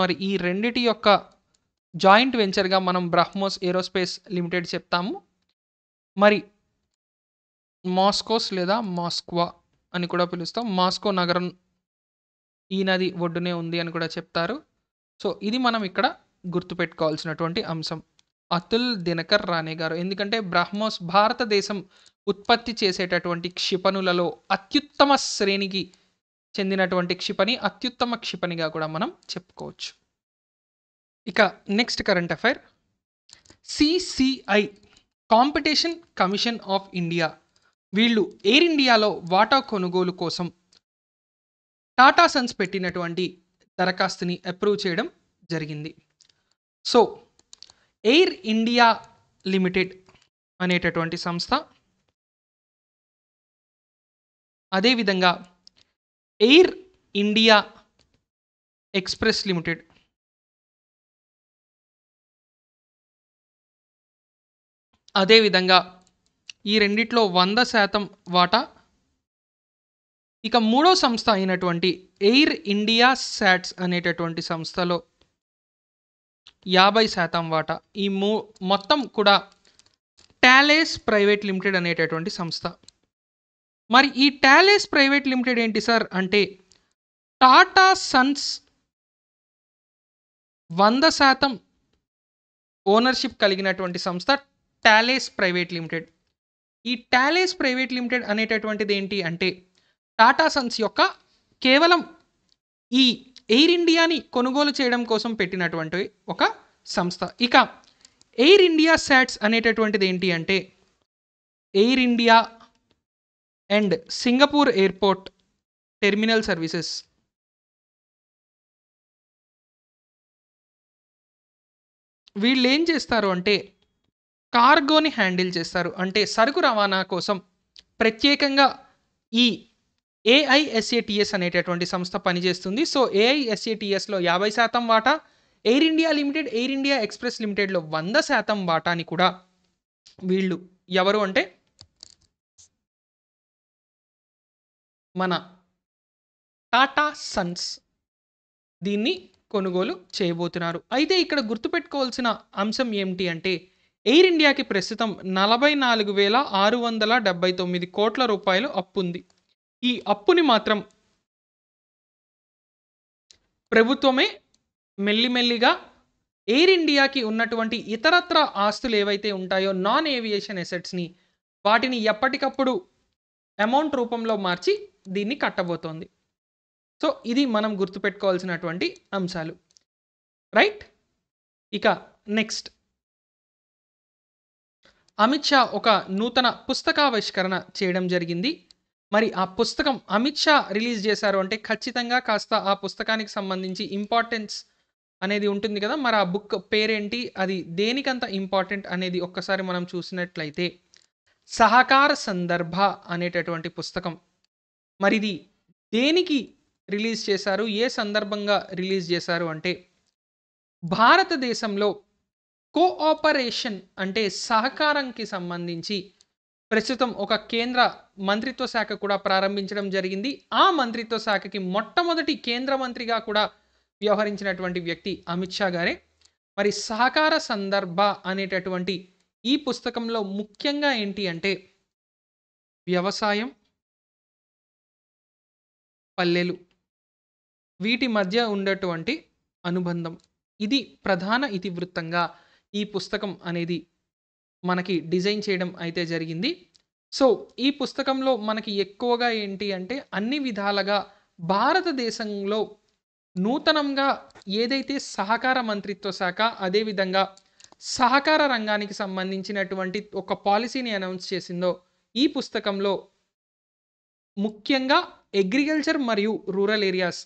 మరి ఈ రెండిటి యొక్క జాయింట్ వెంచర్గా మనం బ్రహ్మోస్ ఏరోస్పేస్ లిమిటెడ్ చెప్తాము మరి మాస్కోస్ లేదా మాస్క్వా అని కూడా పిలుస్తాం మాస్కో నగరం ఈ నది ఒడ్డునే ఉంది అని కూడా చెప్తారు సో ఇది మనం ఇక్కడ గుర్తుపెట్టుకోవాల్సినటువంటి అంశం అతుల్ దినకర్ రాణే గారు ఎందుకంటే బ్రహ్మోస్ భారతదేశం ఉత్పత్తి చేసేటటువంటి క్షిపణులలో అత్యుత్తమ శ్రేణికి చెందినటువంటి క్షిపణి అత్యుత్తమ క్షిపణిగా కూడా మనం చెప్పుకోవచ్చు ఇక next current affair C C I competition commission of India వీళ్ళు ఎయిర్ ఇండియాలో వాటా కొనుగోలు కోసం టాటా సన్స్ పెట్టినటువంటి దరఖాస్తుని అప్రూవ్ చేయడం జరిగింది సో ఎయిర్ ఇండియా లిమిటెడ్ అనేటటువంటి సంస్థ అదేవిధంగా ఎయిర్ ఇండియా ఎక్స్ప్రెస్ లిమిటెడ్ అదేవిధంగా ఈ రెండిట్లో వంద శాతం వాటా ఇక మూడో సంస్థ అయినటువంటి ఎయిర్ ఇండియా శాట్స్ అనేటటువంటి సంస్థలో యాభై శాతం వాటా ఈ మూ మొత్తం కూడా టాలేస్ ప్రైవేట్ లిమిటెడ్ అనేటటువంటి సంస్థ మరి ఈ టాలేస్ ప్రైవేట్ లిమిటెడ్ ఏంటి సార్ అంటే టాటా సన్స్ వంద శాతం ఓనర్షిప్ కలిగినటువంటి సంస్థ టాలేస్ ప్రైవేట్ లిమిటెడ్ ఈ టాలేస్ ప్రైవేట్ లిమిటెడ్ అనేటటువంటిది ఏంటి అంటే టాటా సన్స్ యొక్క కేవలం ఈ ఎయిర్ ఇండియాని కొనుగోలు చేయడం కోసం పెట్టినటువంటి ఒక సంస్థ ఇక ఎయిర్ ఇండియా శాట్స్ అనేటటువంటిది ఏంటి అంటే air India and Singapore airport terminal services వీళ్ళు ఏం చేస్తారు అంటే కార్గోని హ్యాండిల్ చేస్తారు అంటే సరుకు రవాణా కోసం ప్రత్యేకంగా ఈ ఏఐఎస్ఏటిఎస్ అనేటటువంటి సంస్థ పనిచేస్తుంది సో ఏఐఎస్ఏటిఎస్లో యాభై శాతం వాటా air India limited air India express లిమిటెడ్లో వంద శాతం వాటాని కూడా వీళ్ళు ఎవరు అంటే మన టాటా సన్స్ దీన్ని కొనుగోలు చేయబోతున్నారు అయితే ఇక్కడ గుర్తుపెట్టుకోవాల్సిన అంశం ఏమిటి అంటే ఎయిర్ ఇండియాకి ప్రస్తుతం నలభై నాలుగు వేల ఆరు వందల డెబ్బై తొమ్మిది కోట్ల రూపాయలు అప్పుంది ఈ అప్పుని మాత్రం ప్రభుత్వమే మెల్లిమెల్లిగా ఎయిర్ ఇండియాకి ఉన్నటువంటి ఇతరత్ర ఆస్తులు ఏవైతే ఉంటాయో నాన్ ఏవియేషన్ ఎసెట్స్ని వాటిని ఎప్పటికప్పుడు అమౌంట్ రూపంలో మార్చి దీన్ని కట్టబోతోంది సో ఇది మనం గుర్తుపెట్టుకోవాల్సినటువంటి అంశాలు రైట్ ఇక నెక్స్ట్ అమిత్ షా ఒక నూతన పుస్తకావిష్కరణ చేయడం జరిగింది మరి ఆ పుస్తకం అమిత్ షా రిలీజ్ చేశారు అంటే ఖచ్చితంగా కాస్త ఆ పుస్తకానికి సంబంధించి ఇంపార్టెన్స్ అనేది ఉంటుంది కదా మరి ఆ బుక్ పేరేంటి అది దేనికంత ఇంపార్టెంట్ అనేది ఒక్కసారి మనం చూసినట్లయితే సహకార సందర్భ అనేటటువంటి పుస్తకం మరి ఇది దేనికి రిలీజ్ చేశారు ఏ సందర్భంగా రిలీజ్ చేశారు అంటే భారతదేశంలో కోఆపరేషన్ అంటే సహకారంకి సంబంధించి ప్రస్తుతం ఒక కేంద్ర మంత్రిత్వ శాఖ కూడా ప్రారంభించడం జరిగింది ఆ మంత్రిత్వ శాఖకి మొట్టమొదటి కేంద్ర మంత్రిగా కూడా వ్యవహరించినటువంటి వ్యక్తి అమిత్ షా గారే మరి సహకార సందర్భ అనేటటువంటి ఈ పుస్తకంలో ముఖ్యంగా ఏంటి అంటే వ్యవసాయం పల్లెలు వీటి మధ్య ఉండేటువంటి అనుబంధం ఇది ప్రధాన ఇతివృత్తంగా ఈ పుస్తకం అనేది మనకి డిజైన్ చేయడం అయితే జరిగింది సో ఈ పుస్తకంలో మనకి ఎక్కువగా ఏంటి అంటే అన్ని విధాలుగా భారతదేశంలో నూతనంగా ఏదైతే సహకార మంత్రిత్వ శాఖ అదేవిధంగా సహకార రంగానికి సంబంధించినటువంటి ఒక పాలసీని అనౌన్స్ చేసిందో ఈ పుస్తకంలో ముఖ్యంగా అగ్రికల్చర్ మరియు రూరల్ ఏరియాస్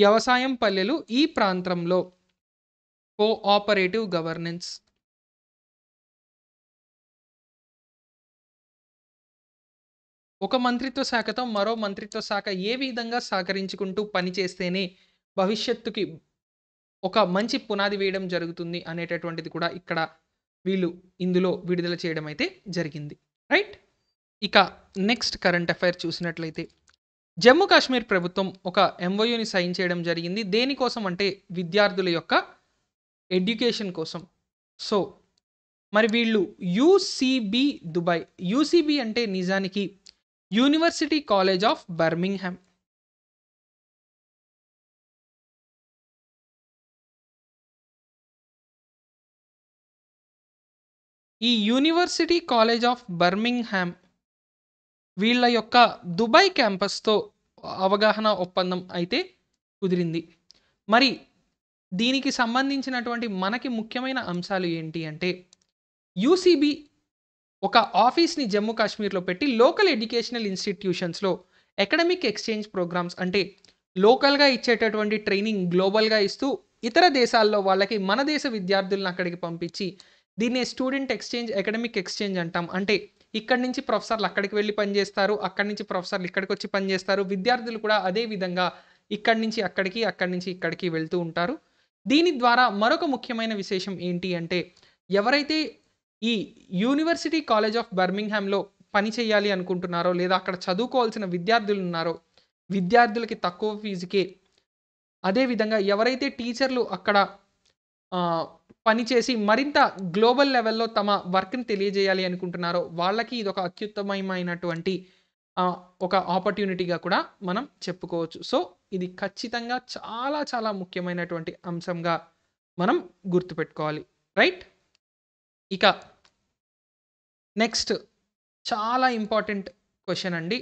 వ్యవసాయం పల్లెలు ఈ ప్రాంతంలో కోఆపరేటివ్ గవర్నెన్స్ ఒక మంత్రిత్వ శాఖతో మరో మంత్రిత్వ శాఖ ఏ విధంగా సహకరించుకుంటూ పనిచేస్తేనే భవిష్యత్తుకి ఒక మంచి పునాది వేయడం జరుగుతుంది అనేటటువంటిది కూడా ఇక్కడ వీళ్ళు ఇందులో విడుదల చేయడం అయితే జరిగింది రైట్ ఇక నెక్స్ట్ కరెంట్ అఫైర్ చూసినట్లయితే జమ్మూ కాశ్మీర్ ప్రభుత్వం ఒక ఎంఓయూని సైన్ చేయడం జరిగింది దేనికోసం అంటే విద్యార్థుల యొక్క ఎడ్యుకేషన్ కోసం సో మరి వీళ్ళు యూసీబీ దుబాయ్ యూసీబీ అంటే నిజానికి యూనివర్సిటీ కాలేజ్ ఆఫ్ బర్మింగ్హామ్ ఈ యూనివర్సిటీ కాలేజ్ ఆఫ్ బర్మింగ్హామ్ వీళ్ళ యొక్క దుబాయ్ క్యాంపస్తో అవగాహన ఒప్పందం అయితే కుదిరింది మరి దీనికి సంబంధించినటువంటి మనకి ముఖ్యమైన అంశాలు ఏంటి అంటే యూసీబీ ఒక ఆఫీస్ని జమ్మూ కాశ్మీర్లో పెట్టి లోకల్ ఎడ్యుకేషనల్ ఇన్స్టిట్యూషన్స్లో అకాడమిక్ ఎక్స్చేంజ్ ప్రోగ్రామ్స్ అంటే లోకల్గా ఇచ్చేటటువంటి ట్రైనింగ్ గ్లోబల్గా ఇస్తూ ఇతర దేశాల్లో వాళ్ళకి మన దేశ విద్యార్థులను అక్కడికి పంపించి దీన్ని స్టూడెంట్ ఎక్స్చేంజ్ అకాడమిక్ ఎక్స్చేంజ్ అంటాం అంటే ఇక్కడి నుంచి ప్రొఫెసర్లు అక్కడికి వెళ్ళి పనిచేస్తారు అక్కడి నుంచి ప్రొఫెసర్లు ఇక్కడికి వచ్చి పనిచేస్తారు విద్యార్థులు కూడా అదే విధంగా ఇక్కడి నుంచి అక్కడికి అక్కడి నుంచి ఇక్కడికి వెళ్తూ ఉంటారు దీని ద్వారా మరొక ముఖ్యమైన విశేషం ఏంటి అంటే ఎవరైతే ఈ యూనివర్సిటీ కాలేజ్ ఆఫ్ బర్మింగ్హామ్లో పని చేయాలి అనుకుంటున్నారో లేదా అక్కడ చదువుకోవాల్సిన విద్యార్థులు ఉన్నారో విద్యార్థులకి తక్కువ ఫీజుకే అదేవిధంగా ఎవరైతే టీచర్లు అక్కడ పనిచేసి మరింత గ్లోబల్ లెవెల్లో తమ వర్క్ని తెలియజేయాలి అనుకుంటున్నారో వాళ్ళకి ఇది ఒక అత్యుత్తమమైనటువంటి ఒక ఆపర్చునిటీగా కూడా మనం చెప్పుకోవచ్చు సో ఇది ఖచ్చితంగా చాలా చాలా ముఖ్యమైనటువంటి అంశంగా మనం గుర్తుపెట్టుకోవాలి రైట్ ఇక నెక్స్ట్ చాలా ఇంపార్టెంట్ క్వశ్చన్ అండి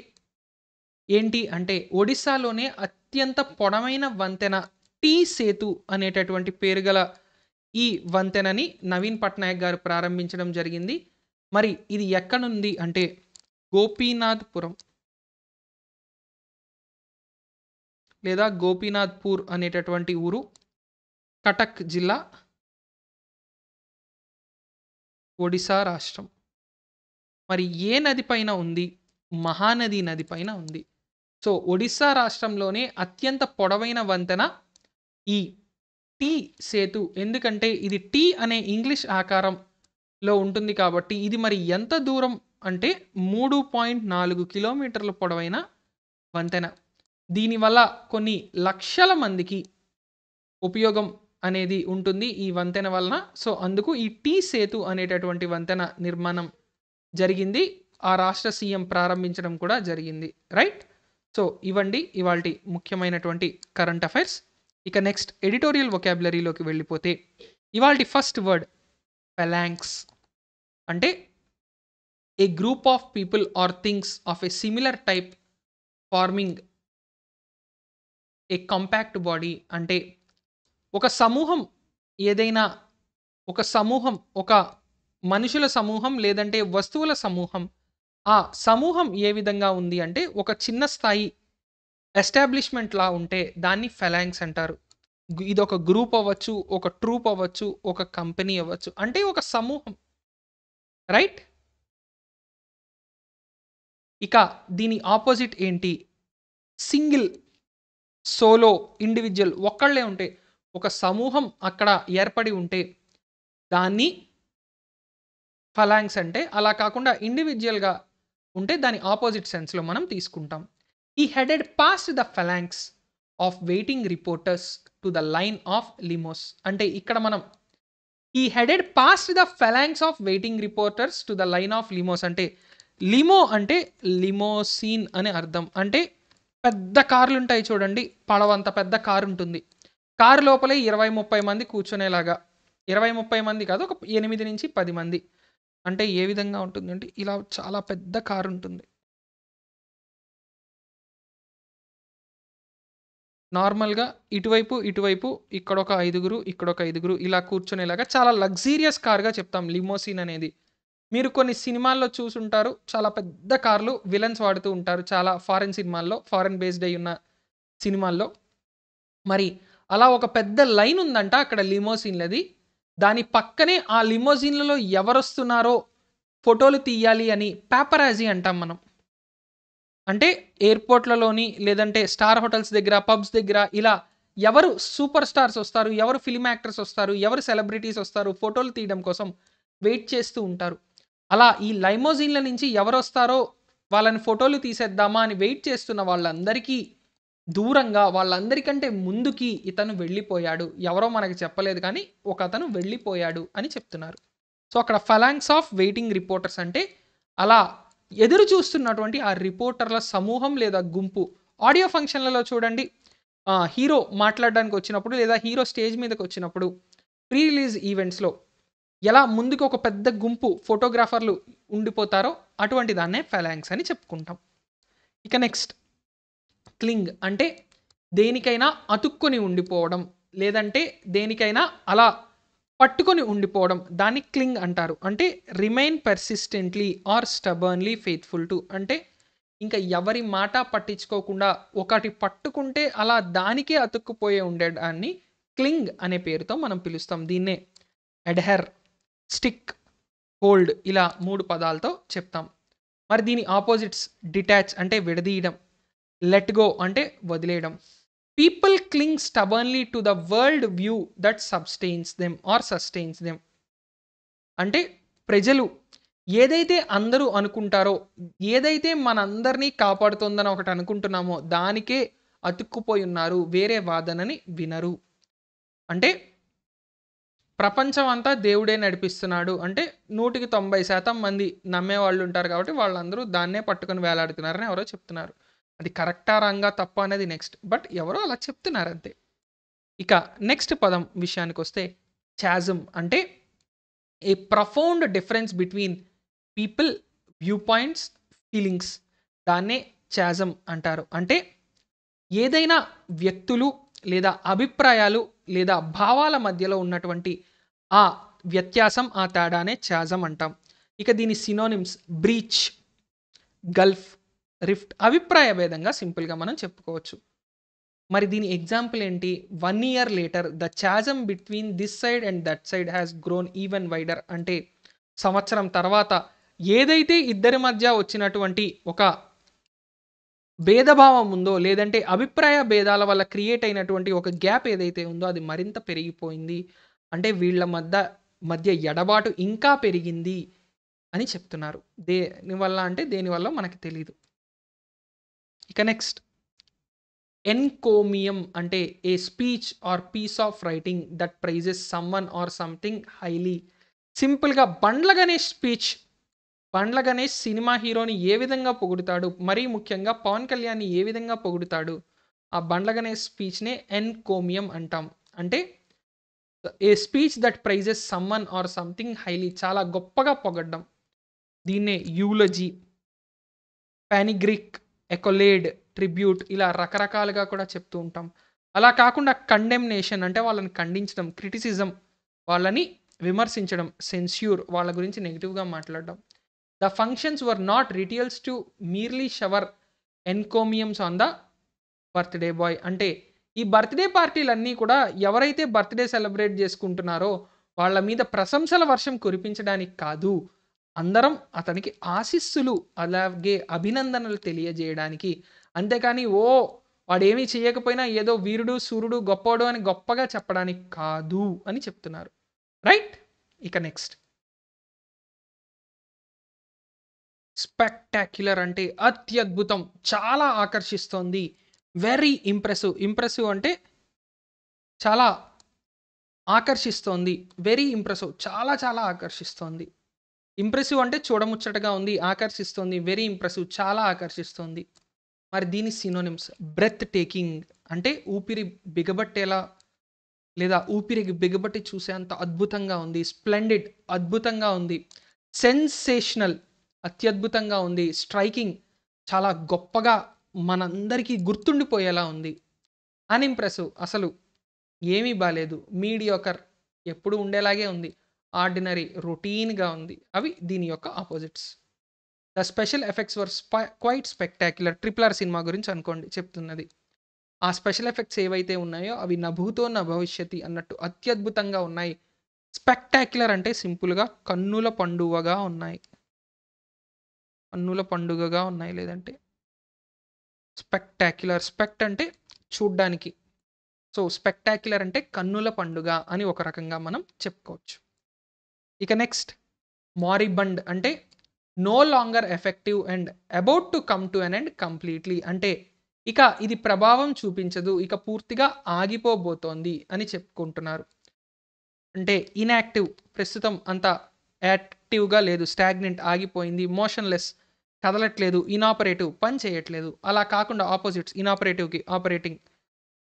ఏంటి అంటే ఒడిశాలోనే అత్యంత పొడవైన వంతెన టీ సేతు అనేటటువంటి పేరు గల ఈ వంతెనని నవీన్ పట్నాయక్ గారు ప్రారంభించడం జరిగింది మరి ఇది ఎక్కడుంది అంటే గోపీనాథ్పురం లేదా గోపీనాథ్పూర్ అనేటటువంటి ఊరు కటక్ జిల్లా ఒడిశా రాష్ట్రం మరి ఏ నది పైన ఉంది మహానది నది పైన ఉంది సో ఒడిశా రాష్ట్రంలోనే అత్యంత పొడవైన వంతెన ఈ టీ సేతు ఎందుకంటే ఇది టీ అనే ఇంగ్లీష్ ఆకారంలో ఉంటుంది కాబట్టి ఇది మరి ఎంత దూరం అంటే మూడు పాయింట్ నాలుగు కిలోమీటర్ల పొడవైన వంతెన దీనివల్ల కొన్ని లక్షల మందికి ఉపయోగం అనేది ఉంటుంది ఈ వంతెన వలన సో అందుకు ఈ టీ సేతు అనేటటువంటి వంతెన నిర్మాణం జరిగింది ఆ రాష్ట్ర సీఎం ప్రారంభించడం కూడా జరిగింది రైట్ సో ఇవండి ఇవాళ ముఖ్యమైనటువంటి కరెంట్ అఫైర్స్ ఇక నెక్స్ట్ ఎడిటోరియల్ ఒకాబులరీలోకి వెళ్ళిపోతే ఇవాళ ఫస్ట్ వర్డ్ ఫలాంక్స్ అంటే a group of people or things of a similar type forming a compact body అంటే ఒక సమూహం ఏదైనా ఒక సమూహం ఒక మనుషుల సమూహం లేదంటే వస్తువుల సమూహం ఆ సమూహం ఏ విధంగా ఉంది అంటే ఒక చిన్న స్థాయి ఎస్టాబ్లిష్మెంట్లా ఉంటే దాన్ని ఫెలాంగ్స్ అంటారు ఇది ఒక గ్రూప్ అవ్వచ్చు ఒక ట్రూప్ అవ్వచ్చు ఒక కంపెనీ అవ్వచ్చు అంటే ఒక సమూహం రైట్ ఇక దీని ఆపోజిట్ ఏంటి సింగిల్ సోలో ఇండివిజువల్ ఒక్కళ్ళే ఉంటే ఒక సమూహం అక్కడ ఏర్పడి ఉంటే దాన్ని ఫలాంగ్స్ అంటే అలా కాకుండా ఇండివిజువల్గా ఉంటే దాని ఆపోజిట్ సెన్స్లో మనం తీసుకుంటాం ఈ headed past the phalanx of waiting reporters to the line of limos అంటే ఇక్కడ మనం ఈ headed past the phalanx of waiting reporters to the line of limos అంటే లిమో అంటే లిమోసీన్ అని అర్థం అంటే పెద్ద కార్లు ఉంటాయి చూడండి పడవంత పెద్ద కారు ఉంటుంది కారు లోపలే ఇరవై ముప్పై మంది కూర్చునేలాగా ఇరవై ముప్పై మంది కాదు ఒక ఎనిమిది నుంచి పది మంది అంటే ఏ విధంగా ఉంటుందంటే ఇలా చాలా పెద్ద కారు ఉంటుంది నార్మల్గా ఇటువైపు ఇటువైపు ఇక్కడ ఒక ఐదుగురు ఇక్కడ ఒక ఐదుగురు ఇలా కూర్చునేలాగా చాలా లగ్జీరియస్ కార్గా చెప్తాం లిమోసీన్ అనేది మీరు కొన్ని సినిమాల్లో చూసుంటారు చాలా పెద్ద కార్లు విలన్స్ వాడుతూ ఉంటారు చాలా ఫారెన్ సినిమాల్లో ఫారెన్ బేస్డ్ అయి ఉన్న సినిమాల్లో మరి అలా ఒక పెద్ద లైన్ ఉందంట అక్కడ లిమోసిన్లది దాని పక్కనే ఆ లిమోజిన్లలో ఎవరొస్తున్నారో ఫోటోలు తీయాలి అని పేపరాజీ అంటాం మనం అంటే ఎయిర్పోర్ట్లలోని లేదంటే స్టార్ హోటల్స్ దగ్గర పబ్స్ దగ్గర ఇలా ఎవరు సూపర్ స్టార్స్ వస్తారు ఎవరు ఫిలిం యాక్టర్స్ వస్తారు ఎవరు సెలబ్రిటీస్ వస్తారు ఫోటోలు తీయడం కోసం వెయిట్ చేస్తూ ఉంటారు అలా ఈ లైమోజిన్ల నుంచి ఎవరొస్తారో వాళ్ళని ఫోటోలు తీసేద్దామా అని వెయిట్ చేస్తున్న వాళ్ళందరికీ దూరంగా వాళ్ళందరికంటే ముందుకి ఇతను వెళ్ళిపోయాడు ఎవరో మనకు చెప్పలేదు కానీ ఒక అతను వెళ్ళిపోయాడు అని చెప్తున్నారు సో అక్కడ ఫలాంగ్స్ ఆఫ్ వెయిటింగ్ రిపోర్టర్స్ అంటే అలా ఎదురు చూస్తున్నటువంటి ఆ రిపోర్టర్ల సమూహం లేదా గుంపు ఆడియో ఫంక్షన్లలో చూడండి హీరో మాట్లాడడానికి వచ్చినప్పుడు లేదా హీరో స్టేజ్ మీదకి వచ్చినప్పుడు ప్రీ రిలీజ్ ఈవెంట్స్లో ఎలా ముందుకు ఒక పెద్ద గుంపు ఫోటోగ్రాఫర్లు ఉండిపోతారో అటువంటి దాన్నే ఫెలాంగ్స్ అని చెప్పుకుంటాం ఇక నెక్స్ట్ క్లింగ్ అంటే దేనికైనా అతుక్కుని ఉండిపోవడం లేదంటే దేనికైనా అలా పట్టుకొని ఉండిపోవడం దాన్ని క్లింగ్ అంటారు అంటే remain persistently or stubbornly faithful to అంటే ఇంకా ఎవరి మాట పట్టించుకోకుండా ఒకటి పట్టుకుంటే అలా దానికే అతుక్కుపోయే ఉండేదాన్ని క్లింగ్ అనే పేరుతో మనం పిలుస్తాం దీన్నే ఎడ్హెర్ స్టిక్ హోల్డ్ ఇలా మూడు పదాలతో చెప్తాం మరి దీని ఆపోజిట్స్ డిటాచ్ అంటే విడదీయడం లెట్ గో అంటే వదిలేయడం people cling stubbornly to the world view that sustains them or sustains them అంటే ప్రజలు ఏదైతే అందరూ అనుకుంటారో ఏదైతే మనందరినీ కాపాడుతుందని ఒకటి అనుకుంటున్నామో దానికే అతుక్కుపోయి ఉన్నారు వేరే వాదనని వినరు అంటే ప్రపంచం అంతా దేవుడే నడిపిస్తున్నాడు అంటే నూటికి తొంభై శాతం మంది నమ్మే వాళ్ళు ఉంటారు కాబట్టి వాళ్ళందరూ దాన్నే పట్టుకొని వేలాడుతున్నారని ఎవరో చెప్తున్నారు అది కరెక్టా రంగా తప్ప అనేది నెక్స్ట్ బట్ ఎవరో అలా చెప్తున్నారు అంతే ఇక నెక్స్ట్ పదం విషయానికి వస్తే చాజమ్ అంటే a profound difference between people viewpoints feelings దాన్నే చాజమ్ అంటారు అంటే ఏదైనా వ్యక్తులు లేదా అభిప్రాయాలు లేదా భావాల మధ్యలో ఉన్నటువంటి ఆ వ్యత్యాసం ఆ తేడానే చాజం అంటాం ఇక దీని సినోనిమ్స్ బ్రీచ్ గల్ఫ్ రిఫ్ట్ అభిప్రాయ భేదంగా సింపుల్గా మనం చెప్పుకోవచ్చు మరి దీని ఎగ్జాంపుల్ ఏంటి one year later the chasm between this side and that side has grown even wider అంటే సంవత్సరం తర్వాత ఏదైతే ఇద్దరి మధ్య వచ్చినటువంటి ఒక భేదభావం ఉందో లేదంటే అభిప్రాయ భేదాల వల్ల క్రియేట్ అయినటువంటి ఒక గ్యాప్ ఏదైతే ఉందో అది మరింత పెరిగిపోయింది అంటే వీళ్ళ మధ్య మధ్య ఎడబాటు ఇంకా పెరిగింది అని చెప్తున్నారు దేనివల్ల అంటే దేనివల్ల మనకు తెలియదు ఇక నెక్స్ట్ ఎన్కోమియం అంటే a speech or piece of writing that praises someone or something highly సింపుల్గా బండ్ల గణేష్ స్పీచ్ బండ్ల గణేష్ సినిమా హీరోని ఏ విధంగా పొగుడుతాడు మరీ ముఖ్యంగా పవన్ కళ్యాణ్ని ఏ విధంగా పొగుడుతాడు ఆ బండ్ల గణేష్ స్పీచ్నే ఎన్కోమియం అంటాం అంటే a speech that praises someone or something highly చాలా గొప్పగా పొగడ్డం దీన్నే యూలజీ పానిగ్రిక్ ఎకొలేడ్ ట్రిబ్యూట్ ఇలా రకరకాలుగా కూడా చెప్తూ ఉంటాం అలా కాకుండా కండెమ్నేషన్ అంటే వాళ్ళని ఖండించడం క్రిటిసిజం వాళ్ళని విమర్శించడం సెన్స్యూర్ వాళ్ళ గురించి నెగిటివ్గా మాట్లాడడం the functions were not rituals to merely shower encomiums on the birthday boy అంటే ఈ బర్త్డే పార్టీలన్నీ కూడా ఎవరైతే బర్త్డే సెలబ్రేట్ చేసుకుంటున్నారో వాళ్ళ మీద ప్రశంసల వర్షం కురిపించడానికి కాదు అందరం అతనికి ఆశీస్సులు అలాగే అభినందనలు తెలియజేయడానికి అంతేకాని ఓ వాడేమీ చేయకపోయినా ఏదో వీరుడు సూర్యుడు గొప్పవాడు అని గొప్పగా చెప్పడానికి కాదు అని చెప్తున్నారు రైట్ ఇక నెక్స్ట్ స్పెక్టాక్యులర్ అంటే అత్యద్భుతం చాలా ఆకర్షిస్తోంది వెరీ ఇంప్రెసివ్ ఇంప్రెసివ్ అంటే చాలా ఆకర్షిస్తోంది వెరీ ఇంప్రెసివ్ చాలా చాలా ఆకర్షిస్తోంది ఇంప్రెసివ్ అంటే చూడముచ్చటగా ఉంది ఆకర్షిస్తోంది వెరీ ఇంప్రెసివ్ చాలా ఆకర్షిస్తోంది మరి దీని సినోనిమ్స్ బ్రెత్ టేకింగ్ అంటే ఊపిరి బిగబట్టేలా లేదా ఊపిరికి బిగబట్టి చూసేంత అద్భుతంగా ఉంది స్ప్లెండిడ్ అద్భుతంగా ఉంది సెన్సేషనల్ అత్యద్భుతంగా ఉంది స్ట్రైకింగ్ చాలా గొప్పగా మనందరికీ గుర్తుండిపోయేలా ఉంది అన్ఇంప్రెసివ్ అసలు ఏమీ బాగాలేదు మీడియోకర్ ఎప్పుడు ఉండేలాగే ఉంది ఆర్డినరీ రొటీన్గా ఉంది అవి దీని యొక్క opposites the special effects were spy quite spectacular or cinema గురించి అనుకోండి చెప్తున్నది ఆ స్పెషల్ ఎఫెక్ట్స్ ఏవైతే ఉన్నాయో అవి నభూతో నా భవిష్యత్ అన్నట్టు అత్యద్భుతంగా ఉన్నాయి స్పెక్టాక్యులర్ అంటే సింపుల్గా కన్నుల పండుగగా ఉన్నాయి కన్నుల పండుగగా ఉన్నాయి లేదంటే స్పెక్టాక్యులర్ స్పెక్ట్ అంటే చూడ్డానికి సో స్పెక్టాక్యులర్ అంటే కన్నుల పండుగ అని ఒక రకంగా మనం చెప్పుకోవచ్చు ఇక నెక్స్ట్ మారిబండ్ అంటే no longer effective and about to come to an end completely అంటే ఇక ఇది ప్రభావం చూపించదు ఇక పూర్తిగా ఆగిపోబోతోంది అని చెప్పుకుంటున్నారు అంటే ఇన్యాక్టివ్ ప్రస్తుతం అంత యాక్టివ్గా లేదు స్టాగ్నెంట్ ఆగిపోయింది మోషన్లెస్ కదలట్లేదు ఇనాపరేటివ్ పని చేయట్లేదు అలా కాకుండా ఆపోజిట్స్ ఇనాపరేటివ్కి operating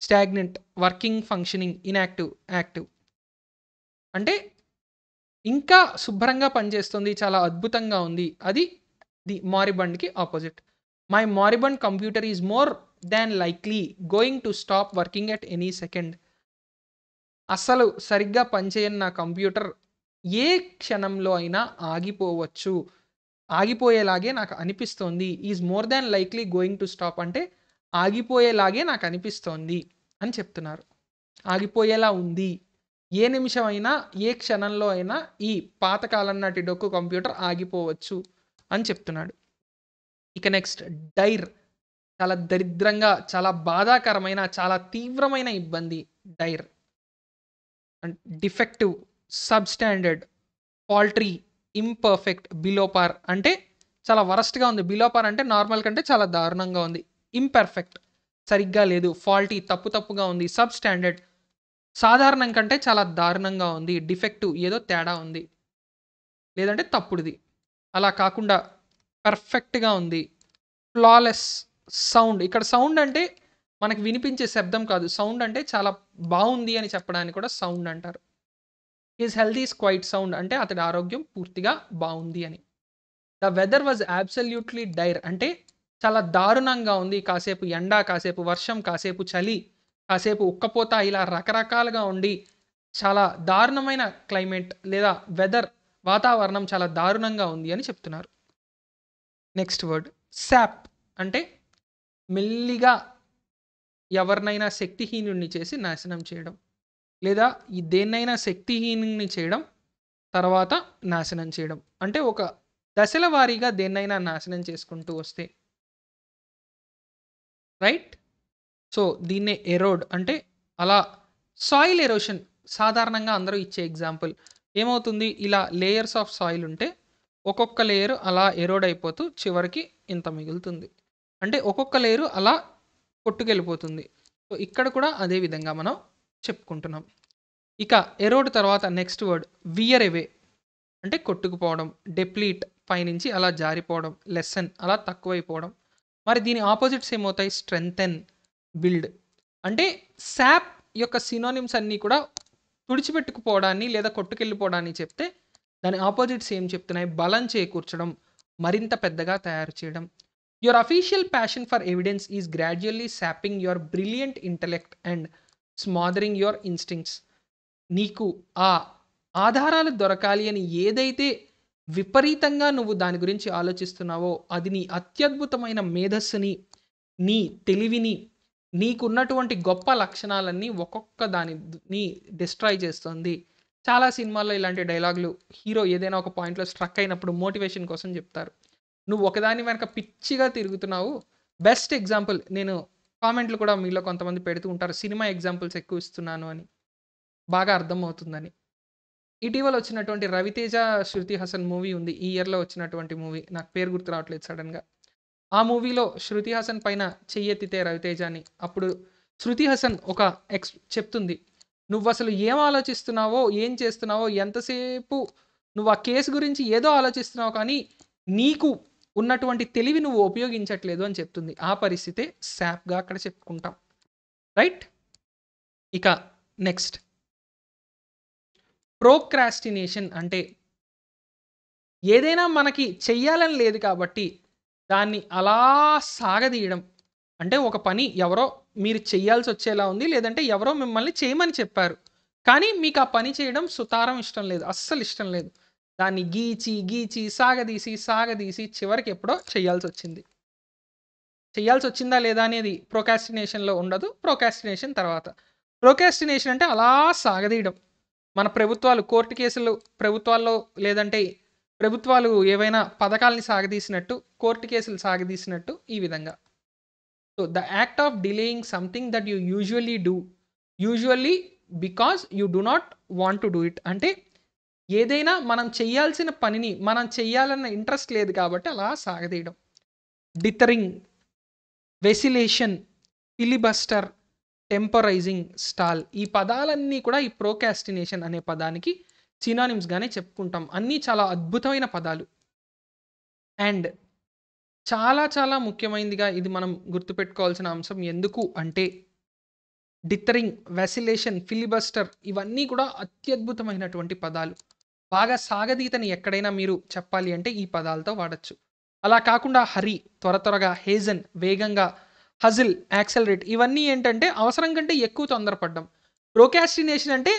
stagnant working functioning inactive active అంటే ఇంకా శుభ్రంగా పనిచేస్తుంది చాలా అద్భుతంగా ఉంది అది ది మారిబండ్కి opposite my moribund computer is more than likely going to stop working at any second అస్సలు సరిగ్గా పనిచేయని నా కంప్యూటర్ ఏ క్షణంలో అయినా ఆగిపోవచ్చు ఆగిపోయేలాగే నాకు అనిపిస్తోంది is more than likely going to stop అంటే ఆగిపోయేలాగే నాకు అనిపిస్తోంది అని చెప్తున్నారు ఆగిపోయేలా ఉంది ఏ నిమిషం అయినా ఏ క్షణంలో అయినా ఈ పాతకాలం నాటి డొక్కు కంప్యూటర్ ఆగిపోవచ్చు అని చెప్తున్నాడు ఇక నెక్స్ట్ డైర్ చాలా దరిద్రంగా చాలా బాధాకరమైన చాలా తీవ్రమైన ఇబ్బంది dire and defective substandard paltry imperfect below par అంటే చాలా వరస్ట్గా ఉంది బిలో పార్ అంటే నార్మల్ కంటే చాలా దారుణంగా ఉంది ఇంపర్ఫెక్ట్ సరిగ్గా లేదు ఫాల్టీ తప్పు తప్పుగా ఉంది సబ్ స్టాండర్డ్ సాధారణం కంటే చాలా దారుణంగా ఉంది డిఫెక్టివ్ ఏదో తేడా ఉంది లేదంటే తప్పుడుది అలా కాకుండా పర్ఫెక్ట్గా ఉంది ఫ్లాలెస్ సౌండ్ ఇక్కడ సౌండ్ అంటే మనకు వినిపించే శబ్దం కాదు సౌండ్ అంటే చాలా బాగుంది అని చెప్పడానికి కూడా సౌండ్ అంటారు his health is quite sound అంటే అతడి ఆరోగ్యం పూర్తిగా బాగుంది అని the weather was absolutely dire అంటే చాలా దారుణంగా ఉంది కాసేపు ఎండ కాసేపు వర్షం కాసేపు చలి కాసేపు ఉక్కపోత ఇలా రకరకాలుగా ఉండి చాలా దారుణమైన క్లైమేట్ లేదా వెదర్ వాతావరణం చాలా దారుణంగా ఉంది అని చెప్తున్నారు నెక్స్ట్ వర్డ్ శాప్ అంటే మెల్లిగా ఎవరినైనా శక్తిహీనుణ్ణి చేసి నాశనం చేయడం లేదా ఈ దేన్నైనా శక్తిహీనుని చేయడం తర్వాత నాశనం చేయడం అంటే ఒక దశల వారీగా దేన్నైనా నాశనం చేసుకుంటూ వస్తే రైట్ సో దీన్నే ఎరోడ్ అంటే అలా సాయిల్ ఎరోషన్ సాధారణంగా అందరూ ఇచ్చే ఎగ్జాంపుల్ ఏమవుతుంది ఇలా లేయర్స్ ఆఫ్ సాయిల్ ఉంటే ఒక్కొక్క లేయర్ అలా ఎరోడ్ అయిపోతూ చివరికి ఇంత మిగులుతుంది అంటే ఒక్కొక్క లేయరు అలా కొట్టుకెళ్ళిపోతుంది సో ఇక్కడ కూడా అదే విధంగా మనం చెప్పుకుంటున్నాం ఇక ఎరోడ్ తర్వాత నెక్స్ట్ వర్డ్ వియర్ ఎవే అంటే కొట్టుకుపోవడం డెప్లీట్ పైనుంచి అలా జారిపోవడం లెసన్ అలా తక్కువైపోవడం మరి దీని ఆపోజిట్స్ ఏమవుతాయి స్ట్రెంగ్థెన్ బిల్డ్ అంటే శాప్ యొక్క సినోనిమ్స్ అన్నీ కూడా తుడిచిపెట్టుకుపోవడాన్ని లేదా కొట్టుకెళ్ళిపోవడాన్ని చెప్తే దాని ఆపోజిట్స్ ఏం చెప్తున్నాయి బలం చేకూర్చడం మరింత పెద్దగా తయారు చేయడం your official passion for evidence is gradually sapping your brilliant intellect and smothering your instincts నీకు ఆ ఆధారాలు దొరకాలి అని ఏదైతే విపరీతంగా నువ్వు దాని గురించి ఆలోచిస్తున్నావో అది నీ అత్యద్భుతమైన మేధస్సుని నీ తెలివిని నీకున్నటువంటి గొప్ప లక్షణాలన్నీ ఒక్కొక్క దానిని డిస్ట్రాయ్ చేస్తుంది చాలా సినిమాల్లో ఇలాంటి డైలాగులు హీరో ఏదైనా ఒక పాయింట్లో స్ట్రక్ అయినప్పుడు మోటివేషన్ కోసం చెప్తారు నువ్వు ఒకదాని వెనక పిచ్చిగా తిరుగుతున్నావు బెస్ట్ ఎగ్జాంపుల్ నేను కామెంట్లు కూడా మీలో కొంతమంది పెడుతూ ఉంటారు సినిమా ఎగ్జాంపుల్స్ ఎక్కువ ఇస్తున్నాను అని బాగా అర్థమవుతుందని ఇటీవల వచ్చినటువంటి రవితేజ శృతి హసన్ మూవీ ఉంది ఈ ఇయర్లో వచ్చినటువంటి మూవీ నాకు పేరు గుర్తు రావట్లేదు సడన్గా ఆ మూవీలో శృతి హసన్ పైన చెయ్యెత్తితే అని అప్పుడు శృతి హసన్ ఒక ఎక్స్ చెప్తుంది నువ్వు అసలు ఏం ఆలోచిస్తున్నావో ఏం చేస్తున్నావో ఎంతసేపు నువ్వు ఆ కేసు గురించి ఏదో ఆలోచిస్తున్నావు కానీ నీకు ఉన్నటువంటి తెలివి నువ్వు ఉపయోగించట్లేదు అని చెప్తుంది ఆ పరిస్థితి శాప్గా అక్కడ చెప్పుకుంటాం రైట్ ఇక నెక్స్ట్ ప్రోక్రాస్టినేషన్ అంటే ఏదైనా మనకి చెయ్యాలని లేదు కాబట్టి దాన్ని అలా సాగదీయడం అంటే ఒక పని ఎవరో మీరు చేయాల్సి వచ్చేలా ఉంది లేదంటే ఎవరో మిమ్మల్ని చేయమని చెప్పారు కానీ మీకు ఆ పని చేయడం సుతారం ఇష్టం లేదు అస్సలు ఇష్టం లేదు దాన్ని గీచి గీచి సాగదీసి సాగదీసి చివరికి ఎప్పుడో చేయాల్సి వచ్చింది చేయాల్సి వచ్చిందా లేదా అనేది ప్రొకాస్టినేషన్లో ఉండదు ప్రొకాస్టినేషన్ తర్వాత ప్రొకాస్టినేషన్ అంటే అలా సాగదీయడం మన ప్రభుత్వాలు కోర్టు కేసులు ప్రభుత్వాల్లో లేదంటే ప్రభుత్వాలు ఏవైనా పథకాలని సాగదీసినట్టు కోర్టు కేసులు సాగదీసినట్టు ఈ విధంగా so the act of delaying something that you usually do usually because you do not want to do it అంటే ఏదైనా మనం చేయాల్సిన పనిని మనం చేయాలన్న ఇంట్రెస్ట్ లేదు కాబట్టి అలా సాగదీయడం డితరింగ్ వెసిలేషన్ ఫిలిబస్టర్ టెంపరైజింగ్ స్టాల్ ఈ పదాలన్నీ కూడా ఈ ప్రోకాస్టినేషన్ అనే పదానికి సినానిమ్స్గానే చెప్పుకుంటాం అన్నీ చాలా అద్భుతమైన పదాలు అండ్ చాలా చాలా ముఖ్యమైనదిగా ఇది మనం గుర్తుపెట్టుకోవాల్సిన అంశం ఎందుకు అంటే డిత్తరింగ్ వెసిలేషన్ ఫిలిబస్టర్ ఇవన్నీ కూడా అత్యద్భుతమైనటువంటి పదాలు బాగా సాగదీతని ఎక్కడైనా మీరు చెప్పాలి అంటే ఈ పదాలతో వాడచ్చు అలా కాకుండా హరి త్వర త్వరగా హేజన్ వేగంగా హజిల్ యాక్సలరేట్ ఇవన్నీ ఏంటంటే అవసరం కంటే ఎక్కువ తొందరపడడం ప్రోకాస్టినేషన్ అంటే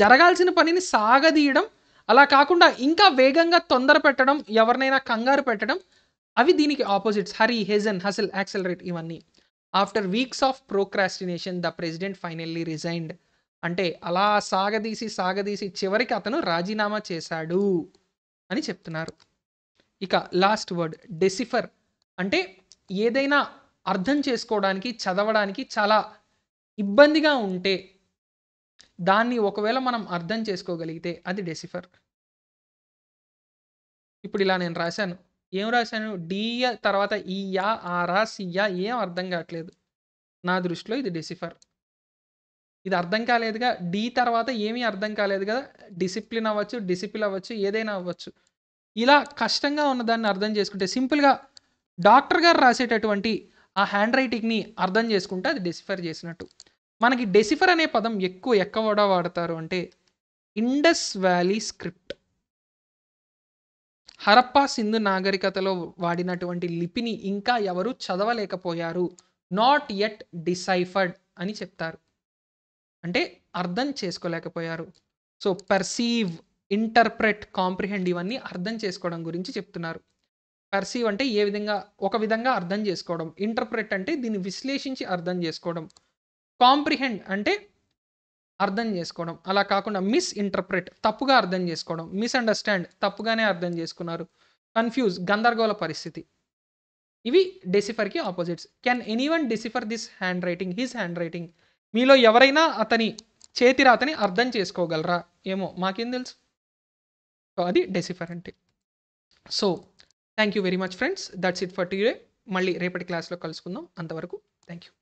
జరగాల్సిన పనిని సాగదీయడం అలా కాకుండా ఇంకా వేగంగా తొందర పెట్టడం ఎవరినైనా కంగారు పెట్టడం అవి దీనికి opposites hurry hasten hustle accelerate ఇవన్నీ after weeks of procrastination the president finally resigned అంటే అలా సాగదీసి సాగదీసి చివరికి అతను రాజీనామా చేశాడు అని చెప్తున్నారు ఇక లాస్ట్ వర్డ్ డెసిఫర్ అంటే ఏదైనా అర్థం చేసుకోవడానికి చదవడానికి చాలా ఇబ్బందిగా ఉంటే దాన్ని ఒకవేళ మనం అర్థం చేసుకోగలిగితే అది డెసిఫర్ ఇప్పుడు ఇలా నేను రాశాను ఏం రాశాను డియ తర్వాత ఈయా ఆరా సియా ఏం అర్థం కావట్లేదు నా దృష్టిలో ఇది డెసిఫర్ ఇది అర్థం కాలేదుగా డి తర్వాత ఏమీ అర్థం కాలేదు కదా డిసిప్లిన్ అవ్వచ్చు డిసిప్లిన్ అవ్వచ్చు ఏదైనా అవ్వచ్చు ఇలా కష్టంగా ఉన్న దాన్ని అర్థం చేసుకుంటే సింపుల్గా డాక్టర్ గారు రాసేటటువంటి ఆ హ్యాండ్ రైటింగ్ని అర్థం చేసుకుంటే అది డెసిఫర్ చేసినట్టు మనకి డెసిఫర్ అనే పదం ఎక్కువ ఎక్కడ వాడతారు అంటే Indus valley script Harappa Sindhu నాగరికతలో వాడినటువంటి లిపిని ఇంకా ఎవరు చదవలేకపోయారు నాట్ ఎట్ డిసైఫర్డ్ అని చెప్తారు అంటే అర్థం చేసుకోలేకపోయారు సో పర్సీవ్ ఇంటర్ప్రెట్ కాంప్రిహెండ్ ఇవన్నీ అర్థం చేసుకోవడం గురించి చెప్తున్నారు పర్సీవ్ అంటే ఏ విధంగా ఒక విధంగా అర్థం చేసుకోవడం ఇంటర్ప్రెట్ అంటే దీన్ని విశ్లేషించి అర్థం చేసుకోవడం కాంప్రిహెండ్ అంటే అర్థం చేసుకోవడం అలా కాకుండా మిస్ ఇంటర్ప్రెట్ తప్పుగా అర్థం చేసుకోవడం మిస్అండర్స్టాండ్ తప్పుగానే అర్థం చేసుకున్నారు కన్ఫ్యూజ్ గందరగోళ పరిస్థితి ఇవి డెసిఫర్కి opposites can anyone decipher this handwriting his handwriting మీలో ఎవరైనా అతని చేతిరాతని అర్థం చేసుకోగలరా ఏమో మాకేం తెలుసు సో అది డెసిఫర్ అంటే so thank you very much friends that's it for today మళ్ళీ రేపటి క్లాస్లో కలుసుకుందాం అంతవరకు థ్యాంక్ యూ